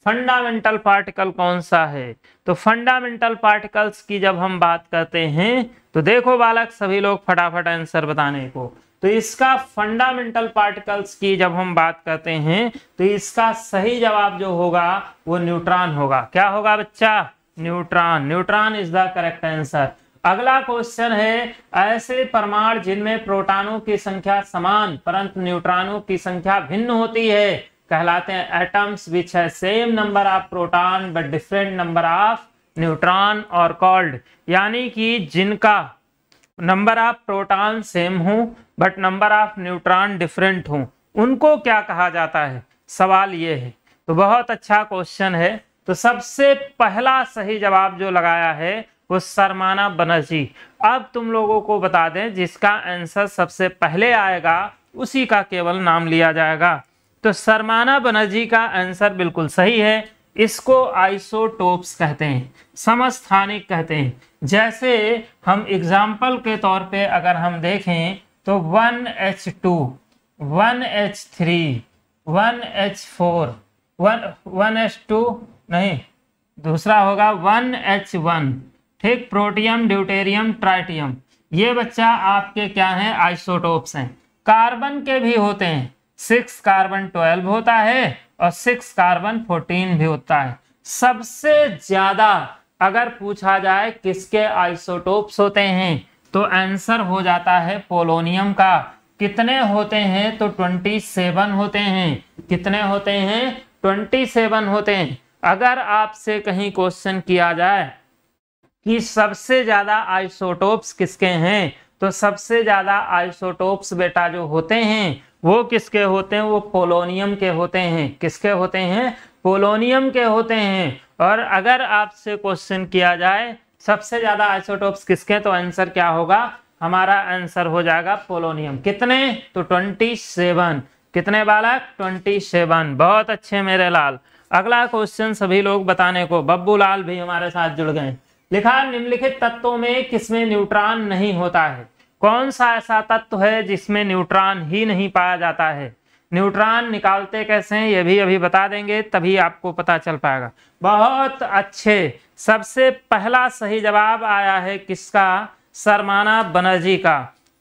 फंडामेंटल पार्टिकल कौन सा है तो फंडामेंटल पार्टिकल्स की जब हम बात करते हैं तो देखो बालक सभी लोग फटाफट आंसर बताने को तो इसका फंडामेंटल पार्टिकल्स की जब हम बात करते हैं तो इसका सही जवाब जो होगा वो न्यूट्रॉन होगा क्या होगा बच्चा neutron neutron is the correct answer अगला क्वेश्चन है ऐसे परमाणु जिनमें प्रोटॉनों की संख्या समान परंतु न्यूट्रॉनों की संख्या भिन्न होती है कहलाते हैं एटम्स विच है same number of proton but different number of neutron और कॉल्ड यानी कि जिनका नंबर ऑफ प्रोटॉन सेम हो but number of neutron different हो उनको क्या कहा जाता है सवाल ये है तो बहुत अच्छा क्वेश्चन है तो सबसे पहला सही जवाब जो लगाया है वो सरमाना बनर्जी अब तुम लोगों को बता दें जिसका आंसर सबसे पहले आएगा उसी का केवल नाम लिया जाएगा तो सरमाना बनर्जी का आंसर बिल्कुल सही है इसको आइसोटोप्स कहते हैं समस्थानिक कहते हैं जैसे हम एग्जाम्पल के तौर पे अगर हम देखें तो 1H2, 1H3, 1H4, 1H2 नहीं दूसरा होगा 1H1, ठीक प्रोटियम ड्यूटेरियम ट्राइटियम ये बच्चा आपके क्या है आइसोटोप्स हैं कार्बन के भी होते हैं सिक्स कार्बन ट्वेल्व होता है और सिक्स कार्बन फोर्टीन भी होता है सबसे ज्यादा अगर पूछा जाए किसके आइसोटोप्स होते हैं तो आंसर हो जाता है पोलोनियम का कितने होते हैं तो ट्वेंटी सेवन होते हैं कितने होते हैं ट्वेंटी सेवन होते हैं अगर आपसे कहीं क्वेश्चन किया जाए कि सबसे ज्यादा आइसोटोप्स किसके हैं तो सबसे ज्यादा आइसोटोप्स बेटा जो होते हैं वो किसके होते हैं वो पोलोनियम के होते हैं किसके होते हैं पोलोनियम के होते हैं और अगर आपसे क्वेश्चन किया जाए सबसे ज्यादा आइसोटोप्स किसके तो आंसर क्या होगा हमारा आंसर हो जाएगा पोलोनियम कितने तो ट्वेंटी सेवन कितने बालक ट्वेंटी सेवन बहुत अच्छे मेरे लाल अगला क्वेश्चन सभी लोग बताने को बब्बू लाल भी हमारे साथ जुड़ गए लिखा निम्नलिखित तत्वों में किसमें न्यूट्रॉन नहीं होता है कौन सा ऐसा तत्व है जिसमें न्यूट्रॉन ही नहीं पाया जाता है न्यूट्रॉन निकालते कैसे हैं ये भी अभी बता देंगे तभी आपको पता चल पाएगा बहुत अच्छे सबसे पहला सही जवाब आया है किसका सरमाना बनर्जी का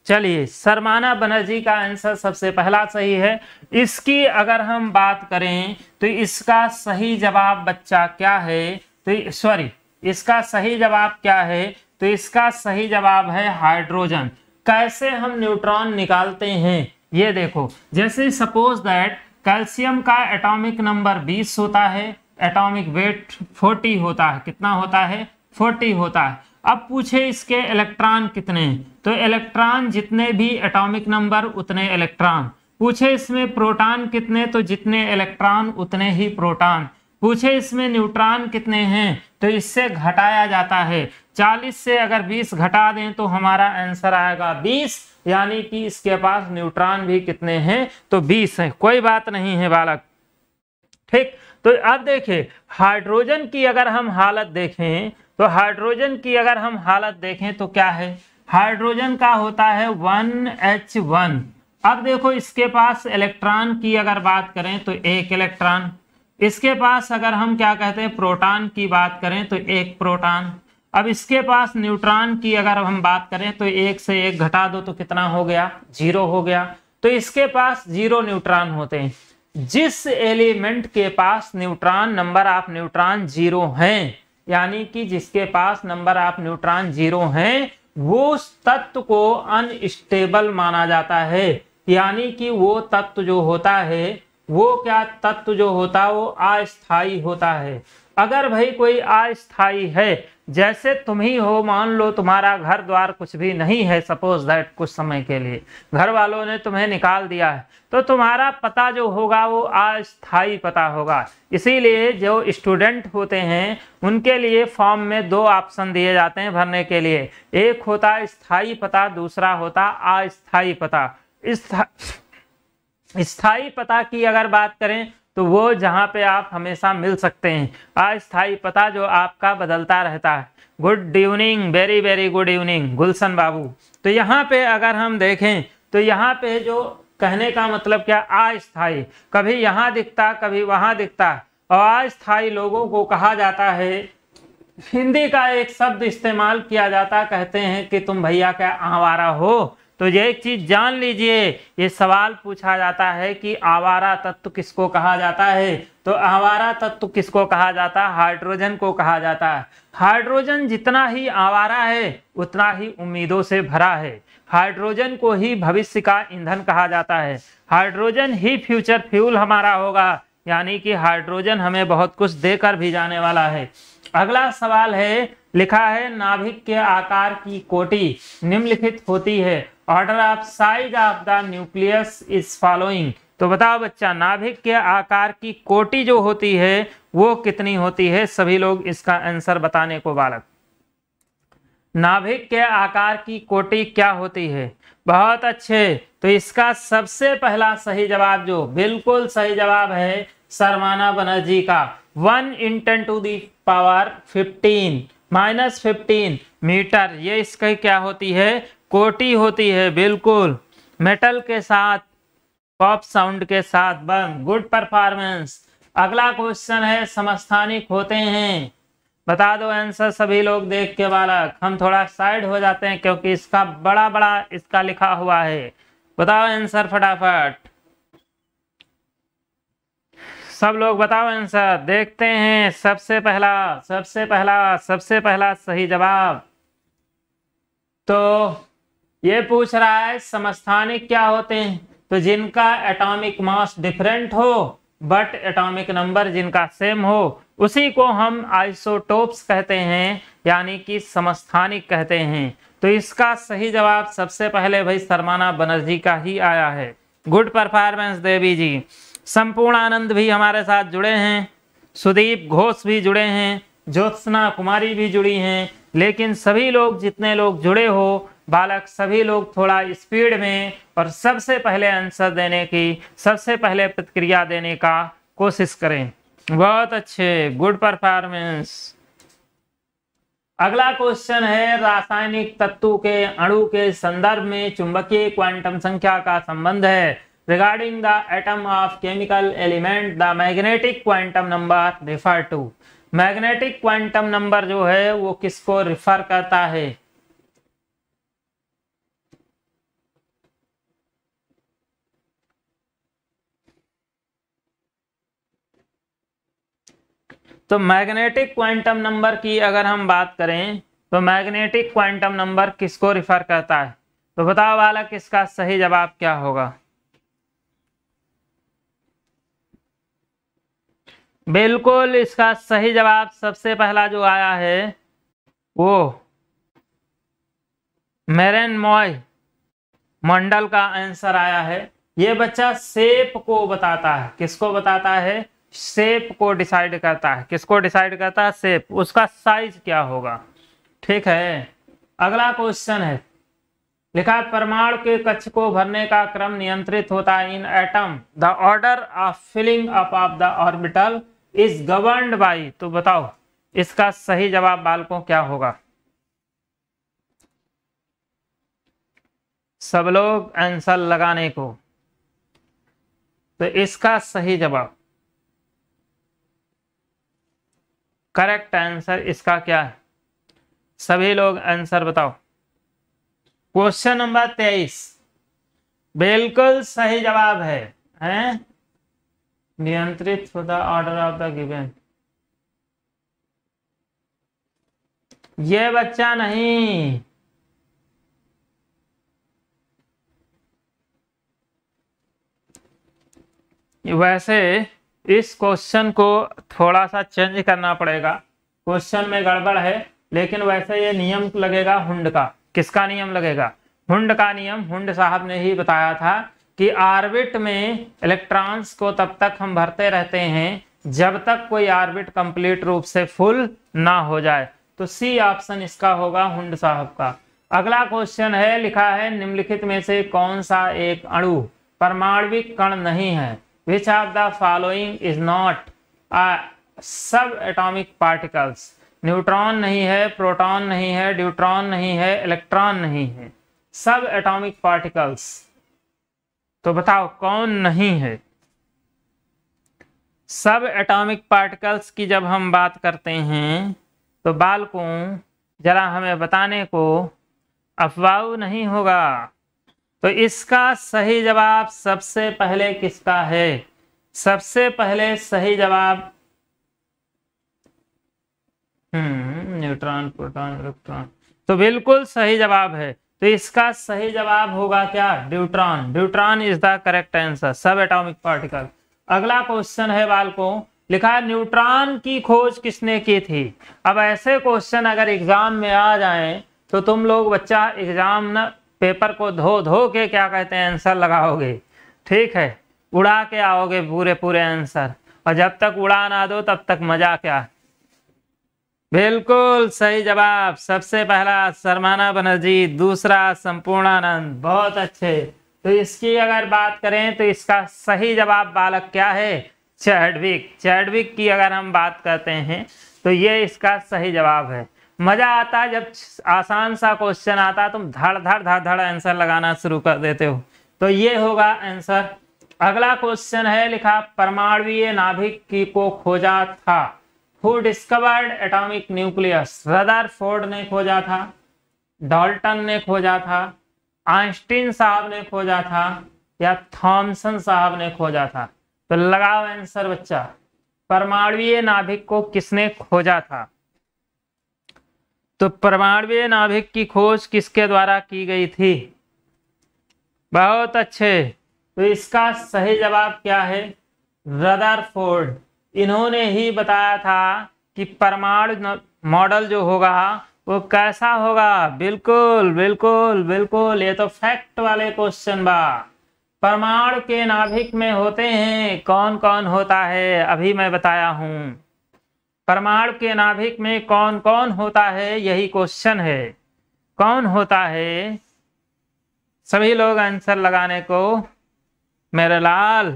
चलिए सरमाना बनर्जी का आंसर सबसे पहला सही है इसकी अगर हम बात करें तो इसका सही जवाब बच्चा क्या है तो सॉरी इसका सही जवाब क्या है तो इसका सही जवाब है हाइड्रोजन कैसे हम न्यूट्रॉन निकालते हैं ये देखो जैसे सपोज दैट कैल्शियम का एटॉमिक नंबर 20 होता है एटॉमिक वेट 40 होता है कितना होता है 40 होता है अब पूछे इसके इलेक्ट्रॉन कितने तो इलेक्ट्रॉन जितने भी एटॉमिक नंबर उतने इलेक्ट्रॉन पूछे इसमें प्रोटॉन कितने तो जितने इलेक्ट्रॉन उतने ही प्रोटॉन पूछे इसमें न्यूट्रॉन कितने हैं तो इससे घटाया जाता है 40 से अगर 20 घटा दें तो हमारा आंसर आएगा 20 यानी कि इसके पास न्यूट्रॉन भी कितने हैं तो 20 है कोई बात नहीं है बालक ठीक तो अब देखिए हाइड्रोजन की अगर हम हालत देखें तो हाइड्रोजन की अगर हम हालत देखें तो क्या है हाइड्रोजन का होता है वन एच वन अब देखो इसके पास इलेक्ट्रॉन की अगर बात करें तो एक इलेक्ट्रॉन इसके पास अगर हम क्या कहते हैं प्रोटॉन की बात करें तो एक प्रोटॉन अब इसके पास न्यूट्रॉन की अगर हम बात करें तो एक से एक घटा दो तो कितना हो गया जीरो हो गया तो इसके पास जीरो न्यूट्रॉन होते हैं जिस एलिमेंट के पास neutron number of neutron zero हैं यानी कि जिसके पास नंबर ऑफ न्यूट्रॉन जीरो हैं वो तत्व को अनस्टेबल माना जाता है यानी कि वो तत्व जो होता है वो क्या तत्व जो होता है वो अस्थाई होता है अगर भाई कोई अस्थाई है जैसे तुम ही हो मान लो तुम्हारा घर द्वार कुछ भी नहीं है सपोज दैट कुछ समय के लिए घर वालों ने तुम्हें निकाल दिया है तो तुम्हारा पता जो होगा वो अस्थाई पता होगा इसीलिए जो स्टूडेंट होते हैं उनके लिए फॉर्म में दो ऑप्शन दिए जाते हैं भरने के लिए एक होता स्थाई पता दूसरा होता अस्थाई पता स्थाई पता की अगर बात करें तो वो जहाँ पे आप हमेशा मिल सकते हैं अस्थाई पता जो आपका बदलता रहता है good evening very very good evening Gulshan बाबू तो यहाँ पे अगर हम देखें तो यहाँ पे जो कहने का मतलब क्या अस्थाई कभी यहाँ दिखता कभी वहाँ दिखता और अस्थाई लोगों को कहा जाता है हिंदी का एक शब्द इस्तेमाल किया जाता कहते हैं कि तुम भैया क्या आवारा हो तो ये एक चीज़ जान लीजिए ये सवाल पूछा जाता है कि आवारा तत्व किसको कहा जाता है तो आवारा तत्व किसको कहा जाता है हाइड्रोजन को कहा जाता है हाइड्रोजन जितना ही आवारा है उतना ही उम्मीदों से भरा है हाइड्रोजन को ही भविष्य का ईंधन कहा जाता है हाइड्रोजन ही फ्यूचर फ्यूल हमारा होगा यानी कि हाइड्रोजन हमें बहुत कुछ देकर भी जाने वाला है अगला सवाल है लिखा है नाभिक के आकार की कोटि निम्नलिखित होती है order of size of the nucleus is following तो बताओ बच्चा नाभिक के आकार की कोटि जो होती है वो कितनी होती है सभी लोग इसका आंसर बताने को बालक नाभिक के आकार की कोटि क्या होती है बहुत अच्छे तो इसका सबसे पहला सही जवाब जो बिल्कुल सही जवाब है सरमाना बनर्जी का one into ten to the power fifteen minus fifteen metre ये इसकी क्या होती है कोटी होती है बिल्कुल मेटल के साथ पॉप साउंड के साथ बंद गुड परफॉर्मेंस अगला क्वेश्चन है समस्थानिक होते हैं बता दो आंसर सभी लोग देख के बालक हम थोड़ा साइड हो जाते हैं क्योंकि इसका बड़ा बड़ा इसका लिखा हुआ है बताओ आंसर फटाफट सब लोग बताओ आंसर देखते हैं सबसे पहला सबसे पहला सबसे पहला सही जवाब तो ये पूछ रहा है समस्थानिक क्या होते हैं तो जिनका एटॉमिक मास डिफरेंट हो बट एटॉमिक नंबर जिनका सेम हो उसी को हम आइसोटोप्स कहते हैं यानी कि समस्थानिक कहते हैं तो इसका सही जवाब सबसे पहले भाई सरमाना बनर्जी का ही आया है गुड परफॉर्मेंस देवी जी संपूर्ण आनंद भी हमारे साथ जुड़े हैं सुदीप घोष भी जुड़े हैं ज्योत्सना कुमारी भी जुड़ी हैं लेकिन सभी लोग जितने लोग जुड़े हो बालक सभी लोग थोड़ा स्पीड में और सबसे पहले आंसर देने की सबसे पहले प्रतिक्रिया देने का कोशिश करें बहुत अच्छे गुड परफॉर्मेंस अगला क्वेश्चन है रासायनिक तत्व के अणु के संदर्भ में चुंबकीय क्वांटम संख्या का संबंध है regarding the atom of chemical element the magnetic quantum number refer to magnetic quantum number जो है वो किसको रिफर करता है तो मैग्नेटिक क्वांटम नंबर की अगर हम बात करें तो मैग्नेटिक क्वांटम नंबर किसको रिफर करता है तो बताओ बालक किसका सही जवाब क्या होगा बिल्कुल इसका सही जवाब सबसे पहला जो आया है वो मेरेन मॉय मंडल का आंसर आया है ये बच्चा सेप को बताता है किसको बताता है शेप को डिसाइड करता है किसको डिसाइड करता है शेप उसका साइज क्या होगा ठीक है अगला क्वेश्चन है लिखा है परमाणु के कक्ष को भरने का क्रम नियंत्रित होता है in atom the order of filling up of the orbital is govern by तो बताओ इसका सही जवाब बालकों क्या होगा सब लोग आंसर लगाने को तो इसका सही जवाब करेक्ट आंसर इसका क्या है सभी लोग आंसर बताओ क्वेश्चन नंबर तेईस बिल्कुल सही जवाब है हैं नियंत्रित for the order of the given ये बच्चा नहीं वैसे इस क्वेश्चन को थोड़ा सा चेंज करना पड़ेगा क्वेश्चन में गड़बड़ है लेकिन वैसे ये नियम लगेगा हुंड का किसका नियम लगेगा हुंड का नियम हुंड साहब ने ही बताया था कि आर्बिट में इलेक्ट्रॉन्स को तब तक हम भरते रहते हैं जब तक कोई आर्बिट कंप्लीट रूप से फुल ना हो जाए तो सी ऑप्शन इसका होगा हुंड साहब का अगला क्वेश्चन है लिखा है निम्नलिखित में से कौन सा एक अणु परमाणविक कण नहीं है which are the following is not sub atomic particles neutron नहीं है प्रोटॉन नहीं है ड्यूट्रॉन नहीं है इलेक्ट्रॉन नहीं है सब एटॉमिक पार्टिकल्स तो बताओ कौन नहीं है सब एटॉमिक पार्टिकल्स की जब हम बात करते हैं तो बालकों जरा हमें बताने को अफवाह नहीं होगा तो इसका सही जवाब सबसे पहले किसका है सबसे पहले सही जवाब हम्म न्यूट्रॉन प्रोटॉन इलेक्ट्रॉन तो बिल्कुल सही जवाब है तो इसका सही जवाब होगा क्या deuteron deuteron is the correct answer sub atomic particle अगला क्वेश्चन है बालकों लिखा न्यूट्रॉन की खोज किसने की थी अब ऐसे क्वेश्चन अगर एग्जाम में आ जाए तो तुम लोग बच्चा एग्जाम ना पेपर को धो धो के क्या कहते हैं आंसर लगाओगे ठीक है उड़ा के आओगे पूरे पूरे आंसर और जब तक उड़ा ना दो तब तक मजा क्या बिल्कुल सही जवाब सबसे पहला सरमाना बनर्जी दूसरा संपूर्णानंद बहुत अच्छे तो इसकी अगर बात करें तो इसका सही जवाब बालक क्या है चैडविक चैडविक की अगर हम बात करते हैं तो ये इसका सही जवाब है मजा आता है जब आसान सा क्वेश्चन आता है तुम धड़ धड़ धड़ धड़ आंसर लगाना शुरू कर देते हो तो ये होगा आंसर अगला क्वेश्चन है लिखा परमाणवीय नाभिक की को खोजा था who discovered atomic nucleus Ford ने खोजा था डॉल्टन ने खोजा था आइंस्टीन साहब ने खोजा था या थॉमसन साहब ने खोजा था तो लगाओ आंसर बच्चा परमाणवीय नाभिक को किसने खोजा था तो परमाणु नाभिक की खोज किसके द्वारा की गई थी बहुत अच्छे तो इसका सही जवाब क्या है रदरफोर्ड इन्होंने ही बताया था कि परमाणु मॉडल जो होगा वो कैसा होगा बिल्कुल बिल्कुल बिल्कुल ये तो फैक्ट वाले क्वेश्चन बा परमाणु के नाभिक में होते हैं कौन कौन होता है अभी मैं बताया हूँ परमाणु के नाभिक में कौन कौन होता है यही क्वेश्चन है कौन होता है सभी लोग आंसर लगाने को मेरे लाल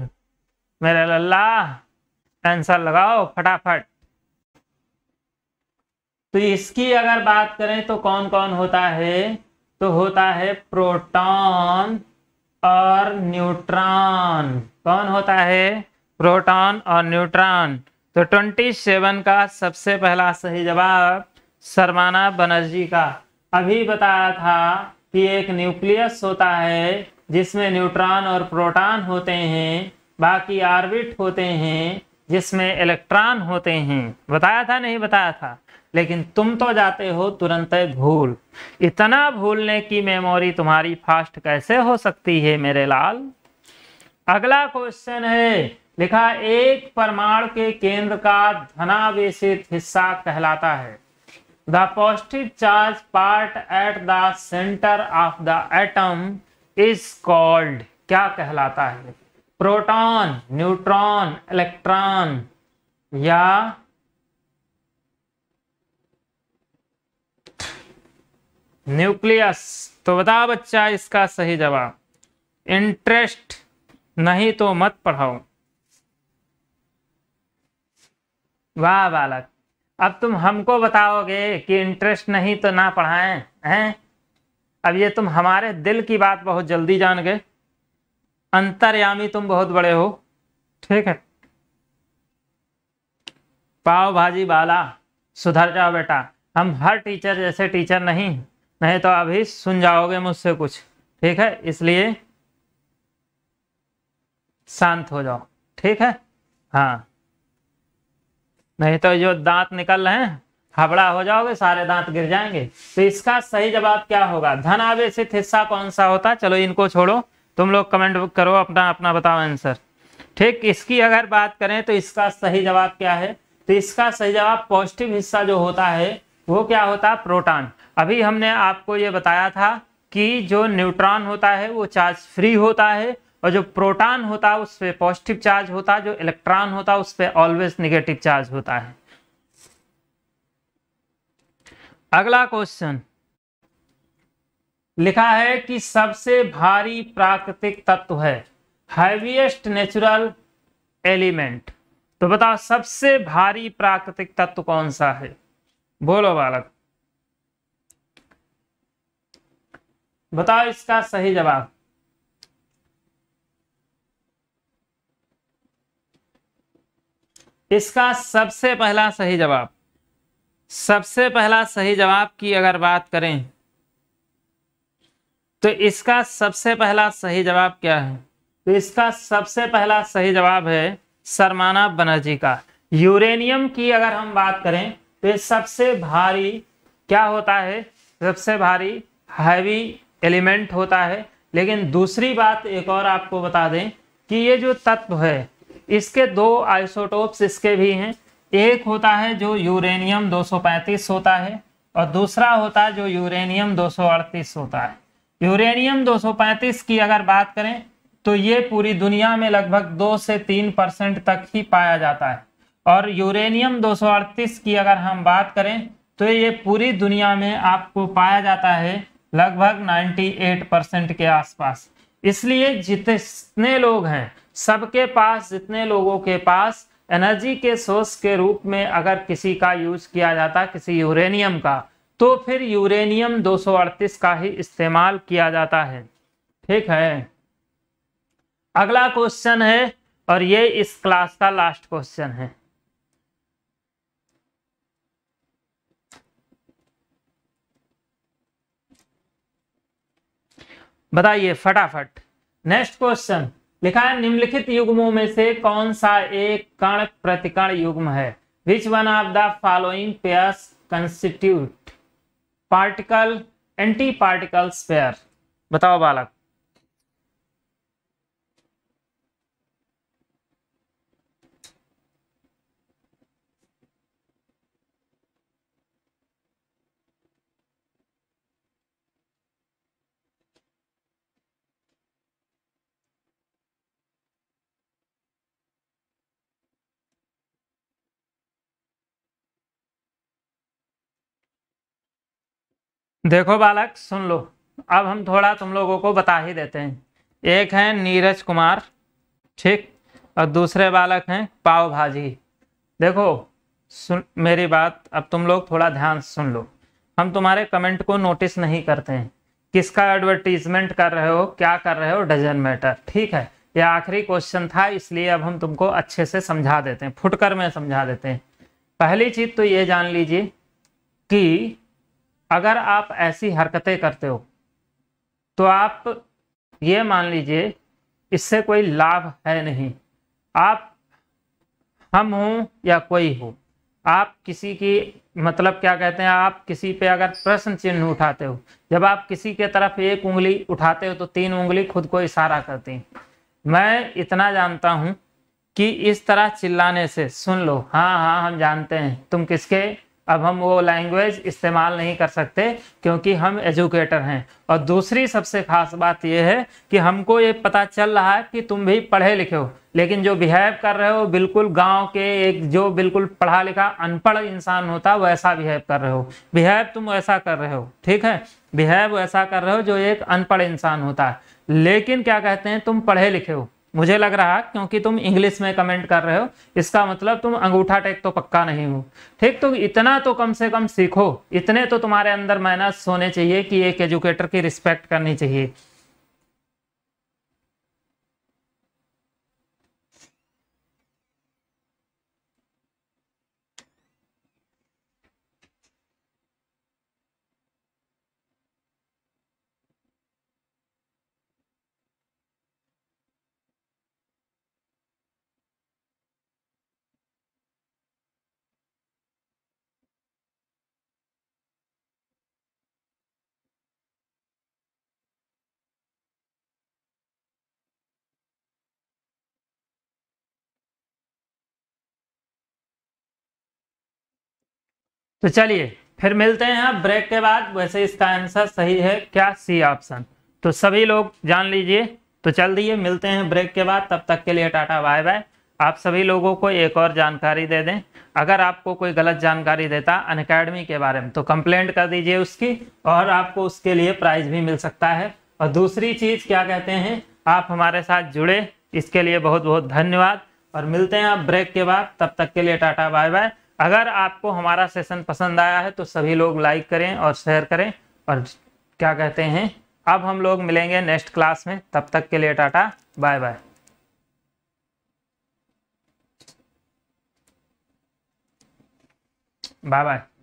मेरे लल्ला आंसर लगाओ फटाफट तो इसकी अगर बात करें तो कौन कौन होता है तो होता है प्रोटॉन और न्यूट्रॉन कौन होता है प्रोटॉन और न्यूट्रॉन तो ट्वेंटी सेवन का सबसे पहला सही जवाब सरमाना बनर्जी का अभी बताया था कि एक न्यूक्लियस होता है जिसमें न्यूट्रॉन और प्रोटॉन होते हैं बाकी आर्बिट होते हैं जिसमें इलेक्ट्रॉन होते हैं बताया था नहीं बताया था लेकिन तुम तो जाते हो तुरंत भूल इतना भूलने की मेमोरी तुम्हारी फास्ट कैसे हो सकती है मेरे लाल अगला क्वेश्चन है लिखा एक परमाणु के केंद्र का धनावेश हिस्सा कहलाता है the positive charge part at the centre of the atom is called क्या कहलाता है प्रोटॉन न्यूट्रॉन इलेक्ट्रॉन या न्यूक्लियस तो बता बच्चा इसका सही जवाब इंटरेस्ट नहीं तो मत पढ़ाओ वाह बालक अब तुम हमको बताओगे कि इंटरेस्ट नहीं तो ना पढ़ाएं हैं अब ये तुम हमारे दिल की बात बहुत जल्दी जान गए अंतर्यामी तुम बहुत बड़े हो ठीक है पाव भाजी बाला सुधर जाओ बेटा हम हर टीचर जैसे टीचर नहीं नहीं तो अभी सुन जाओगे मुझसे कुछ ठीक है इसलिए शांत हो जाओ ठीक है हाँ नहीं तो जो दांत निकल रहे हैं हबड़ा हो जाओगे सारे दांत गिर जाएंगे तो इसका सही जवाब क्या होगा धन आवेशित हिस्सा कौन सा होता है चलो इनको छोड़ो तुम लोग कमेंट करो अपना अपना बताओ आंसर ठीक इसकी अगर बात करें तो इसका सही जवाब क्या है तो इसका सही जवाब पॉजिटिव हिस्सा जो होता है वो क्या होता है प्रोटॉन अभी हमने आपको ये बताया था कि जो न्यूट्रॉन होता है वो चार्ज फ्री होता है और जो प्रोटॉन होता है उस पर पॉजिटिव चार्ज होता है जो इलेक्ट्रॉन होता है उस पर ऑलवेज निगेटिव चार्ज होता है अगला क्वेश्चन लिखा है कि सबसे भारी प्राकृतिक तत्व है हैवीएस्ट नेचुरल एलिमेंट तो बताओ सबसे भारी प्राकृतिक तत्व कौन सा है बोलो बालक बताओ इसका सही जवाब इसका सबसे पहला सही जवाब सबसे पहला सही जवाब की अगर बात करें तो इसका सबसे पहला सही जवाब क्या है तो इसका सबसे पहला सही जवाब है सरमाना बनर्जी का यूरेनियम की अगर हम बात करें तो सबसे भारी क्या होता है सबसे भारी हैवी एलिमेंट होता है लेकिन दूसरी बात एक और आपको बता दें कि ये जो तत्व है इसके दो आइसोटोप्स इसके भी हैं एक होता है जो यूरेनियम 235 होता है और दूसरा होता है जो यूरेनियम 238 होता है यूरेनियम 235 की अगर बात करें तो ये पूरी दुनिया में लगभग दो से तीन परसेंट तक ही पाया जाता है और यूरेनियम 238 की अगर हम बात करें तो ये पूरी दुनिया में आपको पाया जाता है लगभग 98 परसेंट के आसपास इसलिए जितने लोग हैं सबके पास जितने लोगों के पास एनर्जी के सोर्स के रूप में अगर किसी का यूज किया जाता किसी यूरेनियम का तो फिर यूरेनियम 238 का ही इस्तेमाल किया जाता है ठीक है अगला क्वेश्चन है और ये इस क्लास का लास्ट क्वेश्चन है बताइए फटाफट नेक्स्ट क्वेश्चन लिखा है निम्नलिखित युग्मों में से कौन सा एक कण प्रतिकण युग्म है which one of the following pairs constitute particle anti particles pair बताओ बालक देखो बालक सुन लो अब हम थोड़ा तुम लोगों को बता ही देते हैं एक हैं नीरज कुमार ठीक और दूसरे बालक हैं पाव भाजी देखो सुन मेरी बात अब तुम लोग थोड़ा ध्यान सुन लो हम तुम्हारे कमेंट को नोटिस नहीं करते हैं किसका एडवर्टीजमेंट कर रहे हो क्या कर रहे हो डजन मैटर ठीक है यह आखिरी क्वेश्चन था इसलिए अब हम तुमको अच्छे से समझा देते हैं फुटकर में समझा देते हैं पहली चीज़ तो ये जान लीजिए कि अगर आप ऐसी हरकतें करते हो तो आप ये मान लीजिए इससे कोई लाभ है नहीं आप हम हों या कोई हो आप किसी की मतलब क्या कहते हैं आप किसी पे अगर प्रश्न चिन्ह उठाते हो जब आप किसी के तरफ एक उंगली उठाते हो तो तीन उंगली खुद को इशारा करती हैं मैं इतना जानता हूँ कि इस तरह चिल्लाने से सुन लो हाँ हाँ हम जानते हैं तुम किसके अब हम वो लैंग्वेज इस्तेमाल नहीं कर सकते क्योंकि हम एजुकेटर हैं और दूसरी सबसे खास बात यह है कि हमको ये पता चल रहा है कि तुम भी पढ़े लिखे हो लेकिन जो बिहेव कर रहे हो बिल्कुल गांव के एक जो बिल्कुल पढ़ा लिखा अनपढ़ इंसान होता वैसा बिहेव कर रहे हो बिहेव तुम वैसा कर रहे हो ठीक है बिहेव वैसा कर रहे हो जो एक अनपढ़ इंसान होता है लेकिन क्या कहते हैं तुम पढ़े लिखे हो मुझे लग रहा क्योंकि तुम इंग्लिश में कमेंट कर रहे हो इसका मतलब तुम अंगूठा टेक तो पक्का नहीं हो ठीक तो इतना तो कम से कम सीखो इतने तो तुम्हारे अंदर माइनस होने चाहिए कि एक एजुकेटर की रिस्पेक्ट करनी चाहिए तो चलिए फिर मिलते हैं आप ब्रेक के बाद वैसे इसका आंसर सही है क्या सी ऑप्शन तो सभी लोग जान लीजिए तो चल दिए मिलते हैं ब्रेक के बाद तब तक के लिए टाटा बाय बाय आप सभी लोगों को एक और जानकारी दे दें अगर आपको कोई गलत जानकारी देता अन अकेडमी के बारे में तो कंप्लेंट कर दीजिए उसकी और आपको उसके लिए प्राइज़ भी मिल सकता है और दूसरी चीज़ क्या कहते हैं आप हमारे साथ जुड़े इसके लिए बहुत बहुत धन्यवाद और मिलते हैं आप ब्रेक के बाद तब तक के लिए टाटा बाय बाय अगर आपको हमारा सेशन पसंद आया है तो सभी लोग लाइक करें और शेयर करें और क्या कहते हैं अब हम लोग मिलेंगे नेक्स्ट क्लास में तब तक के लिए tata bye bye bye bye